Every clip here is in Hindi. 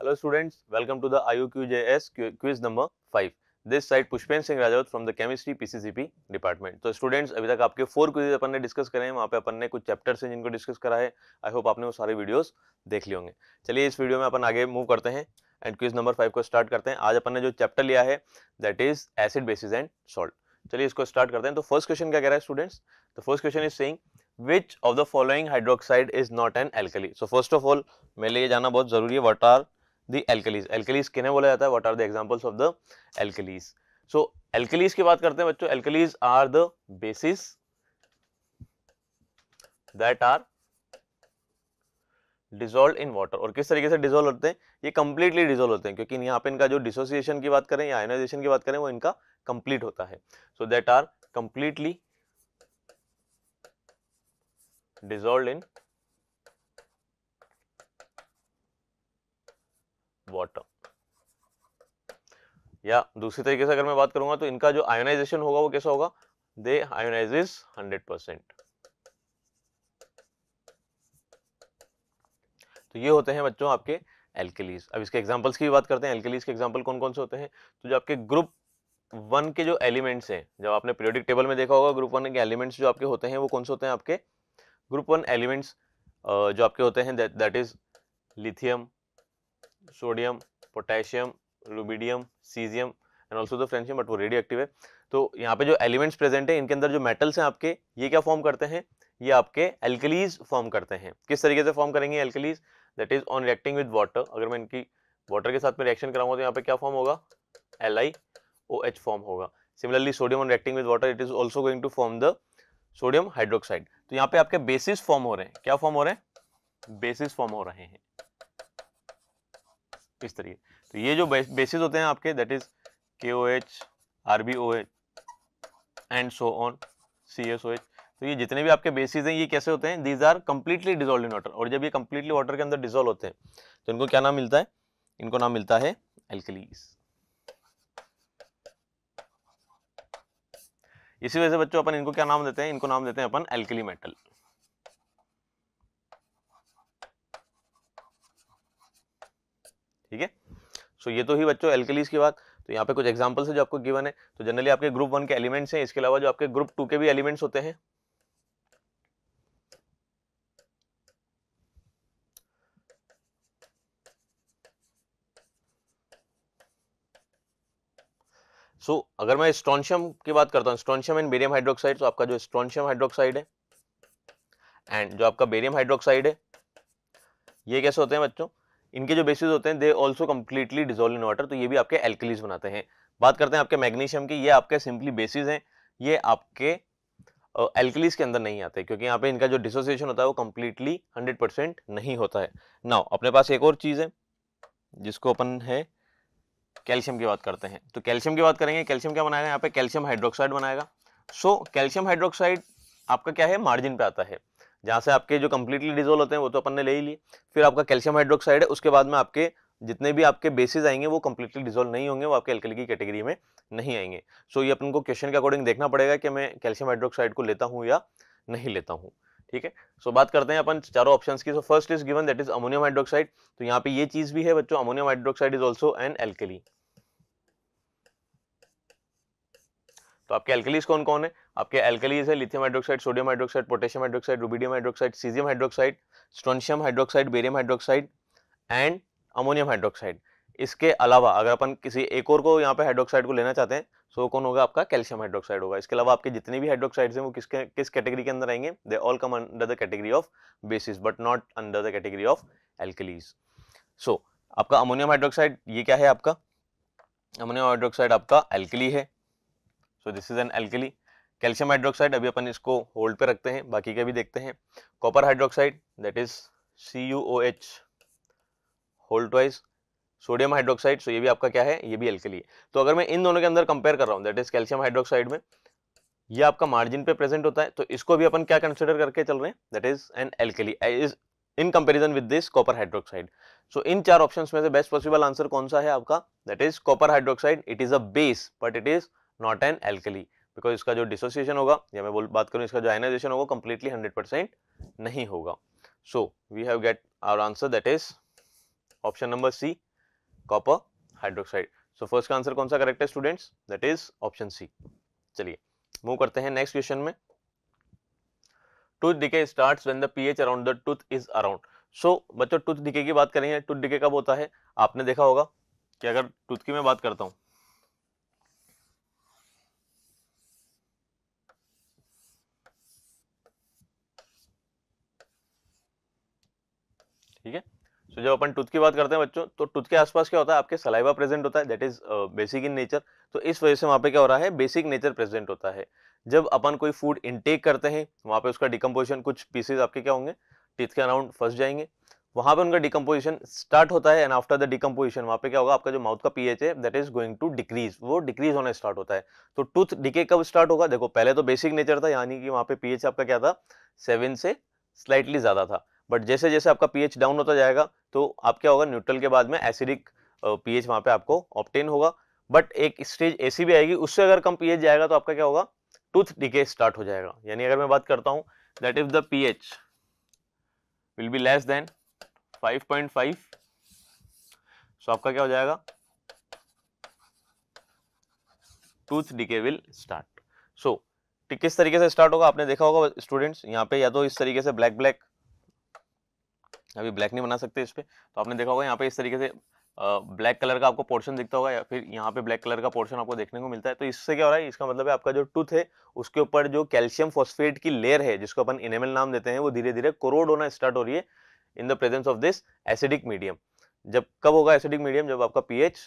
Hello students, welcome to the IOQJS quiz number 5. This side Pushpen Singh Rajawat from the Chemistry PCCP department. तो so स्टूडेंट्स अभी तक आपके फोर क्विजेज अपन ने डिस्कस करें वहाँ पे अपन ने कुछ चैप्टर्स हैं जिनको डिस्कस करा है आई होप आपने वो सारे वीडियोज देख लिए होंगे चलिए इस वीडियो में अपन आगे मूव करते हैं एंड क्विज नंबर फाइव को स्टार्ट करते हैं आज अपन ने जो चैप्टर लिया है that is acid bases and salt चलिए इसको स्टार्ट करते हैं तो फर्स्ट क्वेश्चन क्या कह रहा है स्टूडेंट्स तो first question is saying which of the following hydroxide is not an alkali so first of all मेरे लिए जाना बहुत जरूरी है what are the alkalis alkalis किन्हें बोला जाता है what are the examples of the alkalis so alkalis की बात करते हैं बच्चों alkalis are the bases that are dissolve in water और किस तरीके से डिजोल्व होते हैं ये कंप्लीटली डिजोल्व होते हैं क्योंकि यहाँ पे इनका जो डिसोसिएशन की बात करें या आयोनाइजेशन की बात करें वो इनका कंप्लीट होता है so that are completely dissolve in water या दूसरी तरीके से अगर मैं बात करूंगा तो इनका जो आयोनाइजेशन होगा वो कैसा होगा दे आयोनाइजेस 100 परसेंट तो ये होते हैं बच्चों आपके एल्केलीज अब इसके एग्जांपल्स की भी बात करते हैं एल्केलीज के एग्जाम्पल कौन कौन से होते हैं तो जो आपके ग्रुप वन के जो एलिमेंट्स हैं जब आपने पीरियोडिक टेबल में देखा होगा ग्रुप वन के एलिमेंट्स जो आपके होते हैं वो कौन से होते हैं आपके ग्रुप वन एलिमेंट्स जो आपके होते हैं that is lithium sodium potassium rubidium caesium and also the francium but वो रेडियो है तो यहाँ पे जो एलिमेंट्स प्रेजेंट है इनके अंदर जो मेटल्स हैं आपके ये क्या फॉर्म करते हैं ये आपके एल्कलीज फॉर्म करते हैं किस तरीके से फॉर्म करेंगे alkalis that is on reacting with water अगर मैं इनकी वाटर के साथ में रिएक्शन कराऊंगा तो यहाँ पे क्या फॉर्म होगा L I O H form होगा similarly sodium on reacting with water it is also going to form the sodium hydroxide तो यहाँ पे आपके बेसिस फॉर्म हो रहे हैं क्या फॉर्म हो रहे हैं बेसिस फॉर्म हो रहे हैं इस तरीके तो ये जो बेसिस होते हैं आपके that is K O H R B O H and so on C S O H तो ये जितने भी आपके बेसिस हैं ये कैसे होते हैं these are completely dissolve in water और जब ये कम्प्लीटली वाटर के अंदर डिजोल्व होते हैं तो इनको क्या नाम मिलता है इनको नाम मिलता है एल्कलीस इसी वजह से बच्चों अपन इनको क्या नाम देते हैं इनको नाम देते हैं अपन एल्कली मेटल ठीक है सो ये तो ही बच्चों एल्कलीज की बात तो यहाँ पे कुछ एग्जाम्पल्स है जो आपको गिवन है तो जनरली आपके ग्रुप वन के एलिमेंट्स हैं इसके अलावा जो आपके ग्रुप टू के भी एलिमेंट्स होते हैं सो so, अगर मैं स्ट्रॉन्शियम की बात करता हूँ स्ट्रॉन्शियम एंड बेरियम हाइड्रोक्साइड तो आपका जो स्ट्रॉन्शियम हाइड्रोक्साइड है एंड जो आपका बेरियम हाइड्रोक्साइड है ये कैसे होते हैं बच्चों इनके जो बेसिस होते हैं they also completely dissolve in water तो ये भी आपके एल्कलीज बनाते हैं बात करते हैं आपके मैग्नीशियम की ये आपके सिंपली बेसिस हैं ये आपके एल्कलीज के अंदर नहीं आते क्योंकि यहाँ पे इनका जो डिसोसिएशन होता है वो कम्प्लीटली हंड्रेड परसेंट नहीं होता है नाउ अपने पास एक और चीज़ है जिसको अपन है कैल्शियम की बात करते हैं तो कैल्शियम की बात करेंगे कैल्शियम क्या बनाएगा यहाँ पे कैल्शियम हाइड्रोक्साइड बनाएगा सो कैल्शियम हाइड्रोक्साइड आपका क्या है मार्जिन पे आता है जहाँ से आपके जो कम्प्लीटली डिजोल्व होते हैं वो तो अपन ने ले ही लिए फिर आपका कैल्शियम हाइड्रोक्साइड है उसके बाद में आपके जितने भी आपके बेसिस आएंगे वो कम्प्लीटली डिजोल्व नहीं होंगे वो आपके एल्कली की कैटेगरी में नहीं आएंगे सो ये अपन को क्वेश्चन के अकॉर्डिंग देखना पड़ेगा कि मैं कैल्शियम हाइड्रोक्साइड को लेता हूँ या नहीं लेता हूँ ठीक है सो बात करते हैं अपन चारों ऑप्शन की so first is given that is ammonium hydroxide तो यहाँ पे ये चीज भी है बच्चों ammonium hydroxide is also an alkali तो आपके एल्कलीज कौन कौन है आपके एल्कलीज है lithium hydroxide sodium hydroxide potassium hydroxide rubidium hydroxide caesium hydroxide strontium hydroxide barium hydroxide and ammonium hydroxide इसके अलावा अगर अपन किसी एक और को यहाँ पे हाइड्रोक्साइड को लेना चाहते हैं सो कौन होगा आपका कैल्शियम हाइड्रोक्साइड होगा इसके अलावा आपके जितने भी हाइड्रोक्साइड्स हैं वो किसके किस कैटेगरी के अंदर आएंगे they all come under the category of bases but not under the category of alkalis so आपका अमोनियम हाइड्रोक्साइड ये क्या है आपका अमोनियम हाइड्रोक्साइड आपका एल्कली है so this is an alkali calcium hydroxide अभी अपन इसको होल्ड पे रखते हैं बाकी के भी देखते हैं copper hydroxide that is C U O H whole twice sodium hydroxide so ये भी आपका क्या है ये भी एल्कली है तो अगर मैं इन दोनों के अंदर कंपेयर कर रहा हूँ दैट इज कैल्शियम हाइड्रोक्साइड में ये आपका मार्जिन पे प्रेजेंट होता है तो इसको भी अपन क्या कंसिडर करके चल रहे हैं that is an alkali is in comparison with this copper hydroxide so इन चार ऑप्शन में से बेस्ट पॉसिबल आंसर कौन सा है आपका that is copper hydroxide it is a base but it is not an alkali because इसका जो डिसोसिएशन होगा या मैं बोल बात करूँ इसका जो आयनाइजेशन होगा कंप्लीटली हंड्रेड परसेंट नहीं होगा so we have get our answer that is option number C copper hydroxide so first का आंसर कौन सा करेक्ट है students that is option C चलिए मूव करते हैं नेक्स्ट क्वेश्चन में tooth decay start when the P H around the tooth is around so बच्चों टूथ डिके की बात करेंगे टूथ डिके कब होता है आपने देखा होगा कि अगर टूथ की मैं बात करता हूँ ठीक है सो जब अपन टूथ की बात करते हैं बच्चों तो टूथ के आसपास क्या होता है आपके सलाइवा प्रेजेंट होता है that is basic in nature तो इस वजह से वहाँ पे क्या हो रहा है बेसिक नेचर प्रेजेंट होता है जब अपन कोई फूड इनटेक करते हैं वहाँ पे उसका डिकम्पोजिशन कुछ पीसेज आपके क्या होंगे टीथ के अराउंड फंस जाएंगे वहाँ पे उनका डिकम्पोजिशन स्टार्ट होता है एंड आफ्टर द डिकम्पोजिशन वहाँ पे क्या होगा आपका जो माउथ का पीएच है that is going to decrease वो डिक्रीज होना स्टार्ट होता है तो टूथ डिके कब स्टार्ट होगा देखो पहले तो बेसिक नेचर था यानी कि वहाँ पे पीएच आपका क्या था सेवन से स्लाइटली ज़्यादा था बट जैसे जैसे आपका पीएच डाउन होता जाएगा तो आप क्या होगा न्यूट्रल के बाद में एसिडिक पीएच वहां पे आपको ऑप्टेन होगा बट एक स्टेज ऐसी भी आएगी उससे अगर कम पीएच जाएगा तो आपका क्या होगा टूथ डिके स्टार्ट हो जाएगा यानी अगर मैं बात करता हूं that if the pH will be less than 5.5 so आपका क्या हो जाएगा tooth decay will start so किस तरीके से स्टार्ट होगा आपने देखा होगा स्टूडेंट्स यहाँ पे या तो इस तरीके से ब्लैक ब्लैक अभी ब्लैक नहीं बना सकते इस पर तो आपने देखा होगा यहाँ पे इस तरीके से ब्लैक कलर का आपको पोर्शन दिखता होगा या फिर यहाँ पे ब्लैक कलर का पोर्शन आपको देखने को मिलता है तो इससे क्या हो रहा है इसका मतलब है आपका जो टूथ है उसके ऊपर जो कैल्शियम फॉस्फेट की लेयर है जिसको अपन इनेमल नाम देते हैं वो धीरे धीरे कोरोड होना स्टार्ट हो रही है in the presence of this acidic medium जब कब होगा एसिडिक मीडियम जब आपका पीएच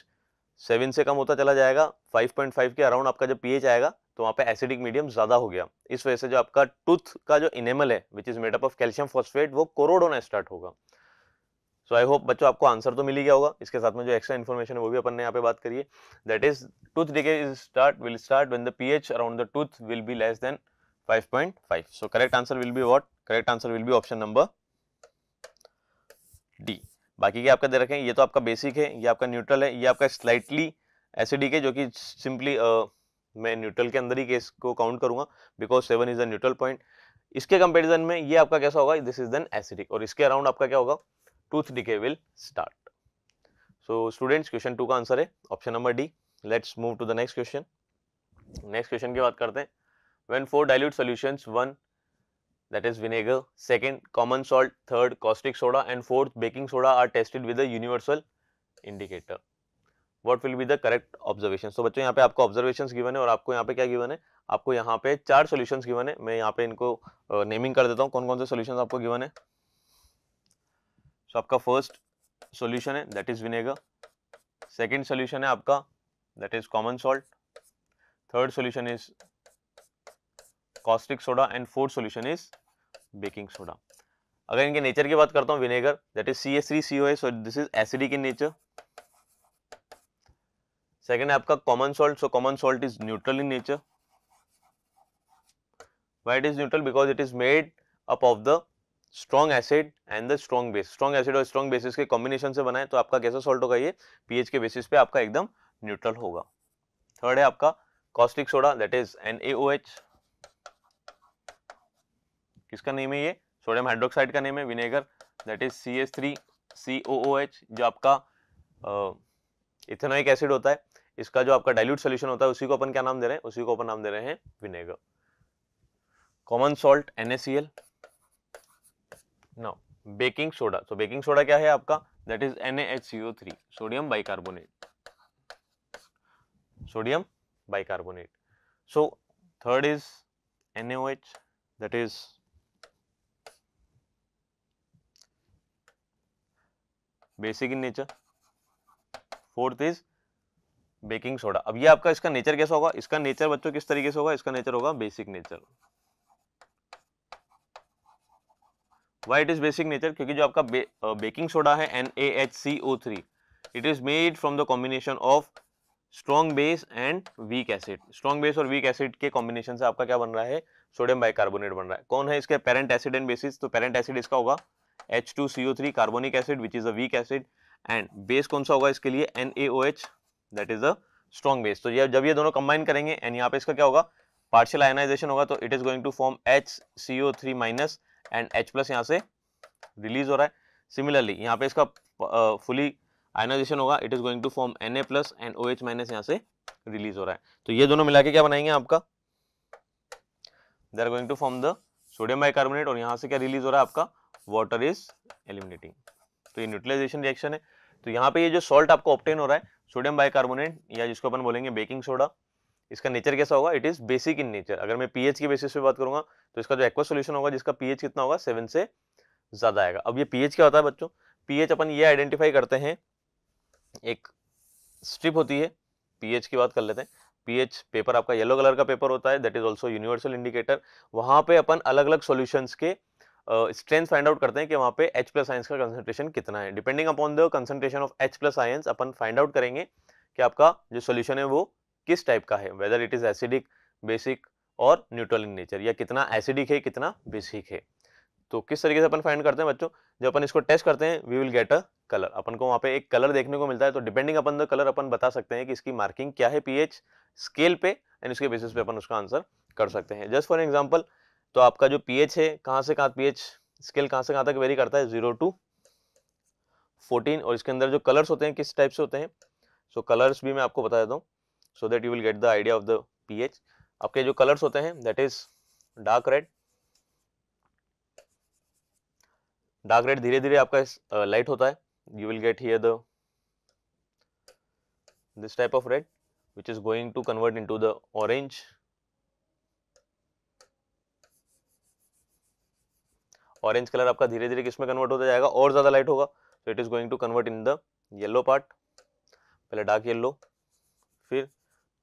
सेवन से कम होता चला जाएगा फाइव के अराउंड आपका जब पीएच आएगा तो वहाँ पे एसिडिक मीडियम ज़्यादा हो गया इस वजह से जो आपका टूथ का जो इनेमल है which is made up of calcium phosphate वो कोरोड होना स्टार्ट होगा सो आई होप बच्चों आपको आंसर तो मिल ही गया होगा इसके साथ में जो एक्स्ट्रा इन्फॉर्मेशन है वो भी अपन ने यहाँ पे बात करिए that is tooth decay is start will start when the P H around the tooth will be less than 5.5 so correct answer will be what correct answer will be option number D बाकी के आपका दे रखें ये तो आपका बेसिक है ये आपका न्यूट्रल है ये आपका स्लाइटली एसिडिक है जो कि सिंपली uh, मैं न्यूट्रल के अंदर ही केस को काउंट करूंगा because seven is a neutral point इसके कंपेरिजन में ये आपका कैसा होगा दिस इज देन एसिडिक और इसके अराउंड आपका क्या होगा tooth decay will start so students question two का आंसर है option number D let's move to the next question next question की बात करते हैं when four dilute solution one that is vinegar second common salt third caustic soda and fourth baking soda are tested with universal indicator what will be the correct observation so बच्चों यहाँ पे आपको ऑब्जर्वेशन गिवन है और आपको यहाँ पे क्या गिवन है आपको यहाँ पे चार सोल्यूशन गिवन है मैं यहाँ पे इनको नेमिंग कर देता हूँ कौन कौन से सोल्यूशन आपको गिवन है सो so, आपका फर्स्ट सोल्यूशन है that is vinegar second solution है आपका that is common salt third solution is caustic soda and fourth solution is baking soda अगर इनके नेचर की बात करता हूँ vinegar that is C S three C O S this is acidic in nature second है आपका common salt so common salt is neutral in nature why is neutral because it is made up of the strong acid and the strong base strong acid और स्ट्रॉन्ग बेसिस के कॉम्बिनेशन से बनाए तो आपका कैसा सॉल्ट होगा ये पीएच के बेसिस पे आपका एकदम न्यूट्रल होगा थर्ड है आपका caustic soda that is N H किसका नेम है ये सोडियम हाइड्रोक्साइड का नेम है vinegar that is C S three C जो आपका इथेनोइक एसिड होता है इसका जो आपका डाइल्यूट सोल्यूशन होता है उसी को अपन क्या नाम दे रहे हैं उसी को अपन नाम दे रहे हैं vinegar common salt NSL now baking soda तो बेकिंग सोडा क्या है आपका that is three sodium bicarbonate sodium bicarbonate so third is NaOH that is basic in nature fourth is baking soda अब ये आपका इसका नेचर कैसा होगा इसका नेचर बच्चों किस तरीके से होगा इसका नेचर होगा basic nature why it is basic nature क्योंकि जो आपका बेकिंग सोडा है N A H C O three it is made from the combination of strong base and weak acid strong base और वीक एसिड के कॉम्बिनेशन से आपका क्या बन रहा है सोडियम बाइकार्बोनेट बन रहा है कौन है इसके पेरेंट एसिड एंड बेसिस तो पेरेंट एसिड इसका होगा H two C O three carbonic acid which is a weak acid and base कौन सा होगा इसके लिए N A O H that is a strong base तो ये जब ये दोनों कंबाइन करेंगे एंड यहाँ पे इसका क्या होगा पार्शियल आयनाइजेशन होगा तो it is going to form H C O three minus and H plus यहाँ से रिलीज हो रहा है सिमिलरली यहाँ पे इसका फुली uh, आयनाइजेशन होगा it is going to form N A plus and O H minus यहाँ से रिलीज हो रहा है तो ये दोनों मिला के क्या बनाएंगे आपका they are going to form the sodium bicarbonate और यहाँ से क्या रिलीज हो रहा है आपका वाटर इज एलिमिनेटिंग तो ये न्यूट्रलाइजेशन रिएक्शन है तो यहाँ पे ये जो सॉल्ट आपको ऑप्टेन हो रहा है सोडियम बाइकार्बोनेट या जिसको अपन बोलेंगे बेकिंग सोडा इसका नेचर कैसा होगा it is basic in nature अगर मैं पीएच के बेसिस पे बात करूंगा तो इसका जो एक्वा सोल्यूशन होगा जिसका पीएच कितना होगा सेवन से ज़्यादा आएगा अब ये पीएच क्या होता है बच्चों पीएच अपन ये आइडेंटिफाई करते हैं एक स्ट्रिप होती है पीएच की बात कर लेते हैं पीएच पेपर आपका येलो कलर का पेपर होता है that is also universal indicator वहाँ पर अपन अलग अलग सोल्यूशंस के स्ट्रेंथ फाइंड आउट करते हैं कि वहाँ पे एच प्लस आयंस का कंसनट्रेशन कितना है depending upon the concentration of H plus ions अपन फाइंड आउट करेंगे कि आपका जो सोल्यूशन है वो किस टाइप का है whether it is acidic basic और न्यूट्रल इन नेचर या कितना एसिडिक है कितना बेसिक है तो किस तरीके से अपन फाइंड करते हैं बच्चों जब अपन इसको टेस्ट करते हैं we will get a colour अपन को वहाँ पे एक कलर देखने को मिलता है तो डिपेंडिंग अपन द कलर अपन बता सकते हैं कि इसकी मार्किंग क्या है पीएच स्केल पे एंड इसके बेसिस पे अपन उसका आंसर कर सकते हैं जस्ट फॉर एग्जाम्पल तो आपका जो पीएच है कहां से कहां पीएच स्केल कहां से कहां तक वेरी करता है जीरो टू फोर्टीन और इसके अंदर जो कलर्स होते हैं किस टाइप से होते हैं सो so, कलर्स भी मैं आपको बता देता हूँ so that you will get the idea of the P आपके जो कलर्स होते हैं that is dark red dark red धीरे धीरे आपका लाइट होता है you will get here the this type of red which is going to convert into the orange orange colour आपका धीरे धीरे किस में कन्वर्ट होता जाएगा और ज़्यादा लाइट होगा तो it is going to convert in the yellow part पहले डार्क येल्लो फिर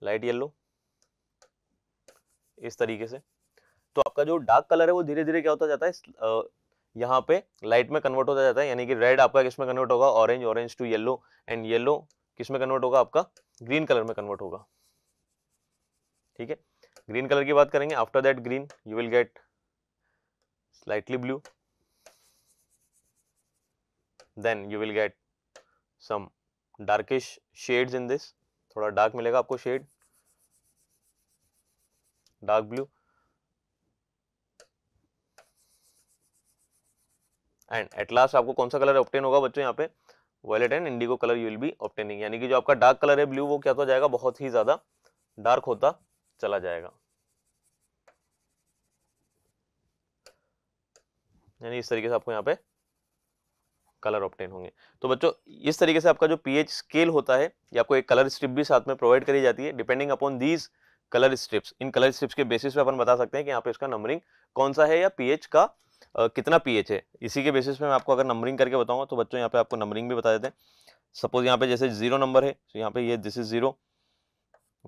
लाइट येल्लो इस तरीके से तो आपका जो डार्क कलर है वो धीरे धीरे क्या होता जाता है यहाँ पे लाइट में कन्वर्ट होता जाता है यानी कि रेड आपका किस में कन्वर्ट होगा orange orange to yellow and yellow किस में कन्वर्ट होगा आपका ग्रीन कलर में कन्वर्ट होगा ठीक है ग्रीन कलर की बात करेंगे after that green you will get slightly blue then you will get some darkish shades in this thoda dark milega आपको shade dark blue and at last आपको कौन सा कलर ऑप्टेन होगा बच्चों यहाँ पे violet and indigo colour you will be obtaining यानी कि जो आपका डार्क कलर है ब्लू वो क्या हो तो जाएगा बहुत ही ज़्यादा डार्क होता चला जाएगा यानी इस तरीके से आपको यहाँ पे कलर ऑप्टेन होंगे तो बच्चों इस तरीके से आपका जो पीएच स्केल होता है ये आपको एक कलर स्ट्रिप भी साथ में प्रोवाइड करी जाती है depending upon these colour strips in colour strips के बेसिस पे अपन बता सकते हैं कि यहाँ पे इसका नंबरिंग कौन सा है या पीएच का आ, कितना पीएच है इसी के बेसिस पे मैं आपको अगर नंबरिंग करके बताऊंगा तो बच्चों यहाँ पे आपको नंबरिंग भी बता देते हैं सपोज यहाँ पे जैसे जीरो नंबर है तो यहाँ पे ये this is zero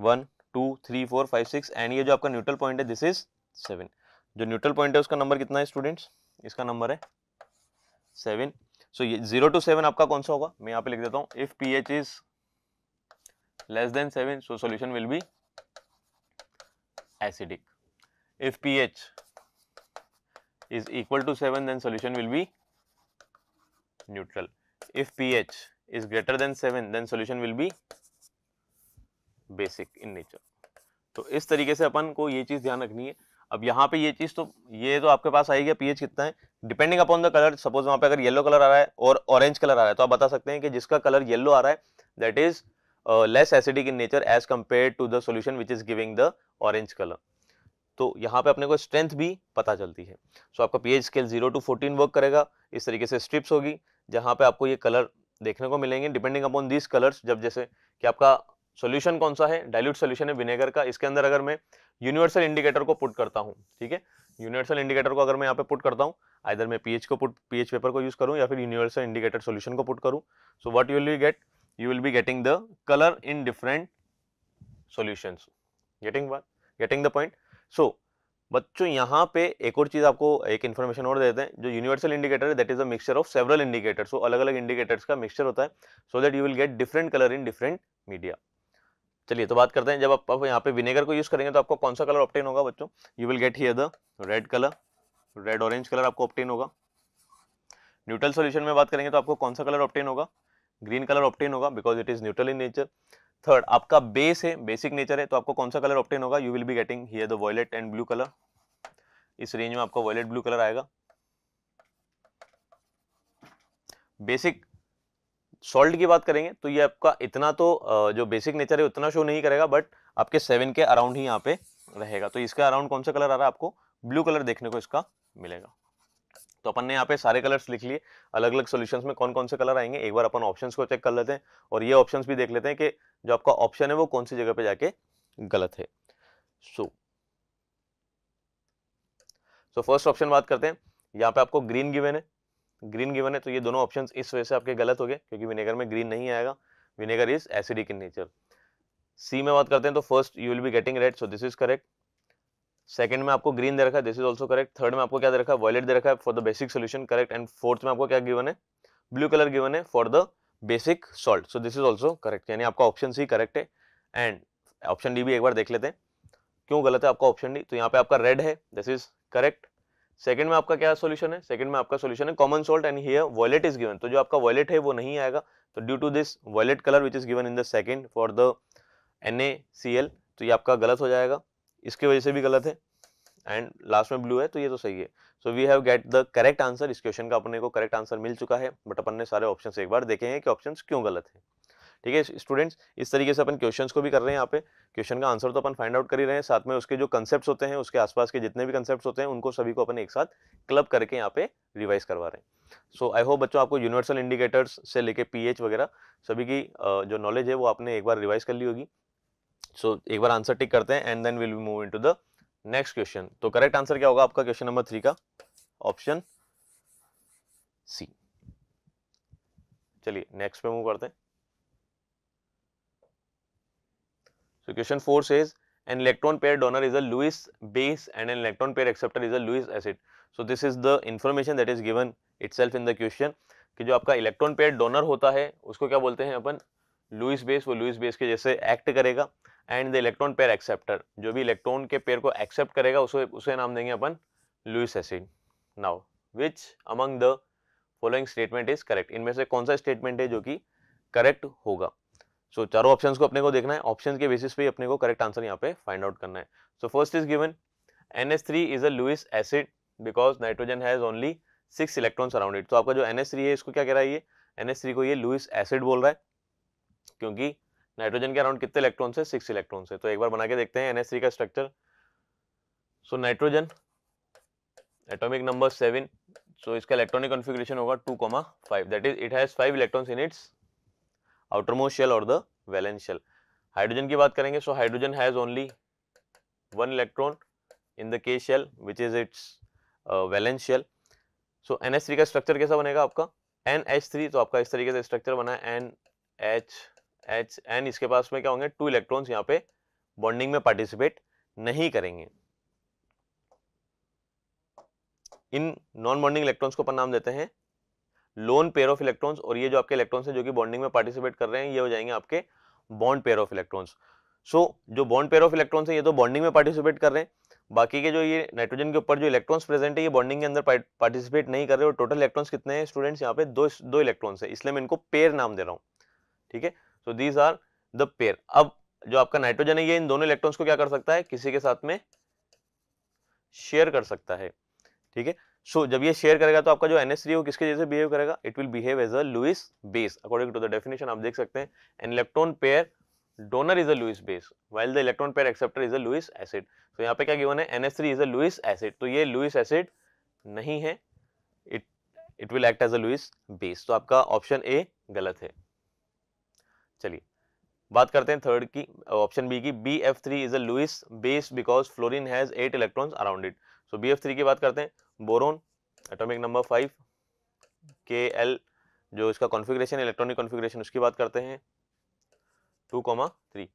one two three four five six and ये जो आपका न्यूट्रल पॉइंट है दिस इज सेवन जो न्यूट्रल पॉइंट है उसका नंबर कितना है स्टूडेंट्स इसका नंबर है सेवन सो ये जीरो टू सेवन आपका कौन सा होगा मैं यहां पे लिख देता हूं if P H is less than seven so solution will be acidic if P H is equal to seven then solution will be neutral if P H is greater than seven then solution will be basic in nature तो इस तरीके से अपन को ये चीज ध्यान रखनी है अब यहाँ पे ये चीज़ तो ये तो आपके पास आएगी पीएच कितना है depending upon the colour suppose वहाँ पे अगर येलो कलर आ रहा है और ऑरेंज कलर आ रहा है तो आप बता सकते हैं कि जिसका कलर येलो आ रहा है that is less acidic in nature as compare to the solution which is giving the orange colour तो यहाँ पे अपने को स्ट्रेंथ भी पता चलती है सो so, आपका pH scale zero to fourteen work करेगा इस तरीके से स्ट्रिप्स होगी जहाँ पे आपको ये कलर देखने को मिलेंगे डिपेंडिंग अपॉन दिस कलर्स जब जैसे कि आपका सोल्यूशन कौन सा है डायल्यूट सोल्यूशन है विनेगर का इसके अंदर अगर मैं यूनिवर्सल इंडिकेटर को पुट करता हूँ ठीक है यूनिवर्सल इंडिकेटर को अगर मैं यहाँ पे पुट करता हूँ आइर मैं पीएच को पुट पीएच पेपर को यूज करूँ या फिर यूनिवर्सल इंडिकेटर सोल्यूशन को पुट करूँ so what will you get you will be getting the colour in different solution getting one getting the point so बच्चों यहाँ पे एक और चीज़ आपको एक इन्फॉर्मेशन और देते हैं जो यूनिवर्सल इंडिकेटर है that is a mixture of several indicator so अलग अलग इंडिकेटर्स का मिक्सचर होता है so that you will get different colour in different media चलिए तो बात करते हैं जब आप, यहाँ पे विनेगर को यूज़ करेंगे तो आपको कौन सा कलर ऑप्टेन होगा बच्चों you will get here the red colour red orange colour आपको ऑप्टेन होगा न्यूट्रल सोल्यूशन में बात करेंगे तो आपको कौन सा कलर ऑप्टेन होगा ग्रीन कलर ऑप्टेन होगा because it is neutral in nature third आपका बेस है बेसिक नेचर है तो आपको कौन सा कलर ऑप्टेन होगा you will be getting here the violet and blue colour इस रेंज में आपका वॉयलेट ब्लू कलर आएगा बेसिक सॉल्ट की बात करेंगे तो ये आपका इतना तो जो बेसिक नेचर है उतना शो नहीं करेगा बट आपके सेवन के अराउंड ही यहाँ पे रहेगा तो इसका अराउंड कौन सा कलर आ रहा है आपको ब्लू कलर देखने को इसका मिलेगा तो अपन ने यहाँ पे सारे कलर्स लिख लिए अलग अलग सॉल्यूशंस में कौन कौन से कलर आएंगे एक बार अपन ऑप्शंस को चेक कर लेते हैं और ये ऑप्शंस भी देख लेते हैं कि जो आपका ऑप्शन है वो कौन सी जगह पे जाके गलत है सो सो फर्स्ट ऑप्शन बात करते हैं यहाँ पे आपको ग्रीन गिवेन है ग्रीन गिवन है तो ये दोनों ऑप्शन इस वजह से आपके गलत हो गए क्योंकि विनेगर में ग्रीन नहीं आएगा vinegar is acidic in nature C में बात करते हैं तो first you will be getting red so this is correct second में आपको ग्रीन दे रखा है this is also correct third में आपको क्या दे रखा है वॉयलेट दे रखा है for the basic solution correct and fourth में आपको क्या गिवन है ब्लू कलर गिवन है for the basic salt so this is also correct यानी आपका ऑप्शन सी करेक्ट है एंड ऑप्शन डी भी एक बार देख लेते हैं क्यों गलत है आपका ऑप्शन डी तो यहाँ पे आपका रेड है दिस इज करेक्ट सेकंड में आपका क्या सॉल्यूशन है सेकंड में आपका सॉल्यूशन है common salt and here violet is given तो जो आपका वॉलेट है वो नहीं आएगा तो due to this violet colour which is given in the second for the N तो ये आपका गलत हो जाएगा इसकी वजह से भी गलत है एंड लास्ट में ब्लू है तो ये तो सही है so we have get the correct answer इस क्वेश्चन का अपने को करेक्ट आंसर मिल चुका है बट अपन ने सारे ऑप्शन एक बार देखे हैं कि ऑप्शन क्यों गलत है ठीक है स्टूडेंट्स इस तरीके से अपन क्वेश्चन को भी कर रहे हैं यहाँ पे क्वेश्चन का आंसर तो अपन फाइंड आउट कर ही रहे हैं साथ में उसके जो कंसेप्ट होते हैं उसके आसपास के जितने भी कंसेप्ट होते हैं उनको सभी को अपन एक साथ क्लब करके यहाँ पे रिवाइज करवा रहे हैं सो आई होप बच्चों आपको यूनिवर्सल इंडिकेटर्स से लेके पी वगैरह सभी की जो नॉलेज है वो आपने एक बार रिवाइज कर ली होगी सो so, एक बार आंसर टिक करते हैं and then will be move in to the next question तो करेक्ट आंसर क्या होगा आपका क्वेश्चन नंबर थ्री का ऑप्शन सी चलिए नेक्स्ट पे मूव करते हैं तो question four says electron pair donor is is a Lewis base and an electron pair acceptor is a Lewis acid. So this is the information that is given itself in the question कि जो आपका इलेक्ट्रॉन पेयर डोनर होता है उसको क्या बोलते हैं अपन लुइस बेस वो लुइस बेस के जैसे एक्ट करेगा and the electron pair acceptor जो भी इलेक्ट्रॉन के पेयर को एक्सेप्ट करेगा उसे उसे नाम देंगे अपन Lewis acid now which among the following statement is correct इनमें से कौन सा स्टेटमेंट है जो कि करेक्ट होगा सो so, चारों ऑप्शंस को अपने को देखना है ऑप्शन के बेसिस पे अपने को करेक्ट आंसर यहाँ पे फाइंड आउट करना है so first is given N S three is a Lewis acid because nitrogen has only six electron surrounded तो आपका जो एन एस थ्री है इसको क्या कह रहा है ये एन एस थ्री को ये लुइस एसिड बोल रहा है क्योंकि नाइट्रोजन के अराउंड कितने इलेक्ट्रॉन है सिक्स इलेक्ट्रॉन है तो एक बार बना के देखते हैं एन एस थ्री का structure so nitrogen atomic number seven so इसका इलेक्ट्रॉनिक कॉन्फ़िगरेशन होगा two comma five that is it has five electrons in its outermost shell और द वैलेंस शेल हाइड्रोजन की बात करेंगे so hydrogen has only one electron in the K shell which is its valence shell so N का स्ट्रक्चर कैसा बनेगा आपका एन तो आपका इस तरीके से स्ट्रक्चर बना है एन एच एच एन इसके पास में क्या होंगे टू इलेक्ट्रॉन यहाँ पे बॉन्डिंग में पार्टिसिपेट नहीं करेंगे इन नॉन बॉन्डिंग इलेक्ट्रॉन्स को अपन नाम देते हैं लोन पेयर ऑफ इलेक्ट्रॉन्स और ये जो आपके इलेक्ट्रॉन्स हैं जो कि बॉन्डिंग में पार्टिसिपेट कर रहे हैं ये हो जाएंगे आपके bond pair of electrons so जो बॉन्ड पेयर ऑफ इलेक्ट्रॉन्स है ये तो बॉन्डिंग में पार्टिसिपेट कर रहे हैं बाकी के जो ये नाइट्रोजन के ऊपर जो इलेक्ट्रॉन्स प्रेजेंट है ये बॉन्डिंग के अंदर पार्टिसिपेट नहीं कर रहे और टोटल इलेक्ट्रॉन्स कितने हैं स्टूडेंट्स यहाँ पे दो दो इलेक्ट्रॉन्स है इसलिए मैं इनको पेयर नाम दे रहा हूँ ठीक है so these are the pair अब जो आपका नाइट्रोजन है ये इन दोनों इलेक्ट्रॉन्स को क्या कर सकता है किसी के साथ में शेयर कर सकता है ठीक है सो so, जब ये शेयर करेगा तो आपका जो एन एस थ्री वो किसके जैसे बिहेव करेगा it will behave as a Lewis base according to the definition आप देख सकते हैं an electron pair donor is a Lewis base while the electron pair acceptor is a Lewis acid तो यहाँ पे क्या गिवन है N S three is a Lewis acid तो ये लुइस एसिड नहीं है it it will act as a Lewis base तो आपका ऑप्शन ए गलत है चलिए बात करते हैं थर्ड की ऑप्शन बी की B F three is a Lewis base because fluorine has eight electron around it so B F three की बात करते हैं बोरोन एटॉमिक नंबर फाइव के एल जो इसका कॉन्फ़िगरेशन इलेक्ट्रॉनिक कॉन्फ़िगरेशन उसकी बात करते हैं टू कॉमा थ्री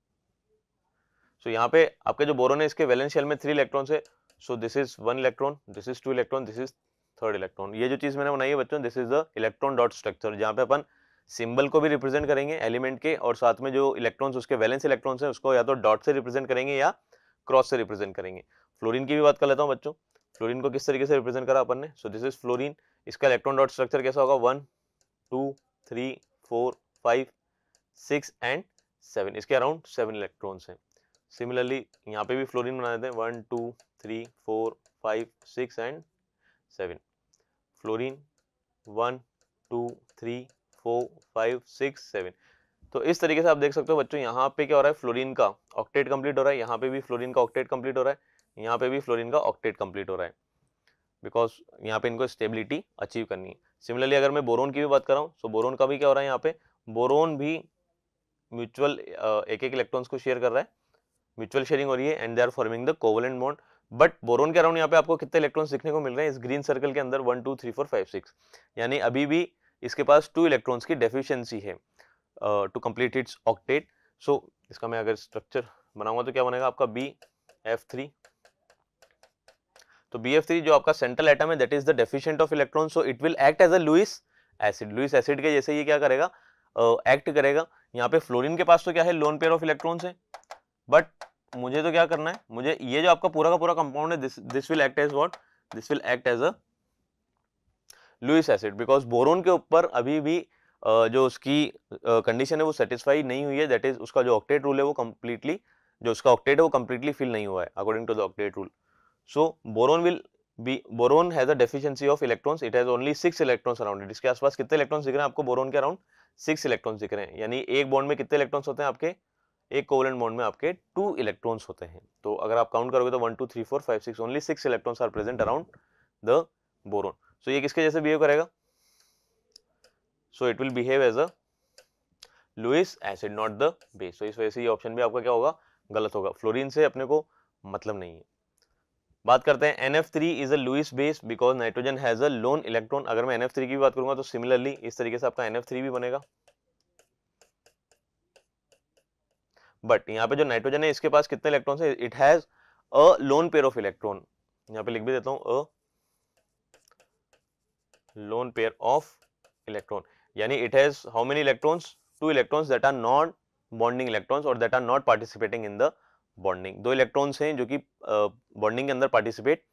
सो यहाँ पे आपके जो बोरोन है इसके वैलेंस शेल में थ्री इलेक्ट्रॉन है so this is one electron this is two electron this is third electron ये जो चीज़ मैंने बनाई है बच्चों this is the electron dot structure जहाँ पे अपन सिंबल को भी रिप्रेजेंट करेंगे एलिमेंट के और साथ में जो इलेक्ट्रॉन्स उसके वैलेंस इलेक्ट्रॉन्स हैं उसको या तो डॉट से रिप्रेजेंट करेंगे या क्रॉस से रिप्रेजेंट करेंगे फ्लोरीन की भी बात कर लेता हूँ बच्चों फ्लोरीन को किस तरीके से रिप्रेजेंट करा अपन ने सो दिस इज फ्लोरीन इसका इलेक्ट्रॉन डॉट स्ट्रक्चर कैसा होगा one two three four five six and seven इसके अराउंड सेवन इलेक्ट्रॉन्स हैं सिमिलरली यहाँ पे भी फ्लोरीन बना देते हैं one two three four five six and seven fluorine one two three four five six seven तो इस तरीके से आप देख सकते हो बच्चों यहाँ पे क्या हो रहा है फ्लोरीन का ऑक्टेट कंप्लीट हो रहा है यहाँ पे भी फ्लोरीन का ऑक्टेट कंप्लीट हो रहा है यहाँ पे भी फ्लोरीन का ऑक्टेट कंप्लीट हो रहा है बिकॉज यहाँ पे इनको स्टेबिलिटी अचीव करनी है सिमिलरली अगर मैं बोरोन की भी बात कर रहा हूँ सो बोरोन का भी क्या हो रहा है यहाँ पे बोरोन भी म्यूचुअल एक एक इलेक्ट्रॉन्स को शेयर कर रहा है म्यूचुअल शेयरिंग हो रही है and they are forming the covalent bond but boron के अराउंड यहाँ पे आपको कितने इलेक्ट्रॉन्स दिखने को मिल रहे हैं इस ग्रीन सर्कल के अंदर one two three four five six यानी अभी भी इसके पास टू इलेक्ट्रॉन्स की डेफिशिएंसी है to complete its octet so इसका मैं अगर स्ट्रक्चर बनाऊंगा तो क्या बनेगा आपका बी एफ थ्री तो बी एफ थ्री जो आपका सेंट्रल एटम है that is the deficient of electron so it will act as a Lewis acid Lewis acid के जैसे ये क्या करेगा एक्ट uh, करेगा यहाँ पे फ्लोरीन के पास तो क्या है लोन पेयर ऑफ इलेक्ट्रॉन है बट मुझे तो क्या करना है मुझे ये जो आपका पूरा का पूरा कंपाउंड है this will act as what this will act as a Lewis acid because boron के ऊपर अभी भी uh, जो उसकी कंडीशन uh, है वो सेटिस्फाई नहीं हुई है दैट इज उसका जो ऑक्टेट रूल है वो कम्प्लीटली जो उसका ऑक्टेट है वो कम्प्लीटली फिल नहीं हुआ है according to the octet rule so boron will be boron has a deficiency of electrons it has only 6 electrons around it इसके आसपास कितने electrons दिख रहे हैं आपको boron के अराउंड सिक्स electrons दिख रहे हैं यानी एक bond में कितने electrons होते हैं आपके एक कोवलेंट बॉन्ड में आपके टू इलेक्ट्रॉन्स होते हैं तो अगर आप काउंट करोगे तो one two three four five six only six electrons are present around the boron so ये किसके जैसे बिहेव करेगा so it will behave as a Lewis acid not the base so इस वजह से ये ऑप्शन भी आपका क्या होगा गलत होगा फ्लोरीन से अपने को मतलब नहीं है बात करते हैं N F three is a Lewis base because nitrogen has a lone electron अगर मैं एन थ्री की बात करूंगा तो सिमिलरली इस तरीके से आपका एन थ्री भी बनेगा बट यहाँ पे जो नाइट्रोजन है इसके पास कितने इलेक्ट्रॉन है it has a lone pair of electron यहाँ पे लिख भी देता हूँ a lone pair of electron यानी it has how many electrons two electrons that are not bonding electrons और that are not participating in the bonding दो इलेक्ट्रॉन्स हैं जो कि बॉन्डिंग के अंदर पार्टिसिपेट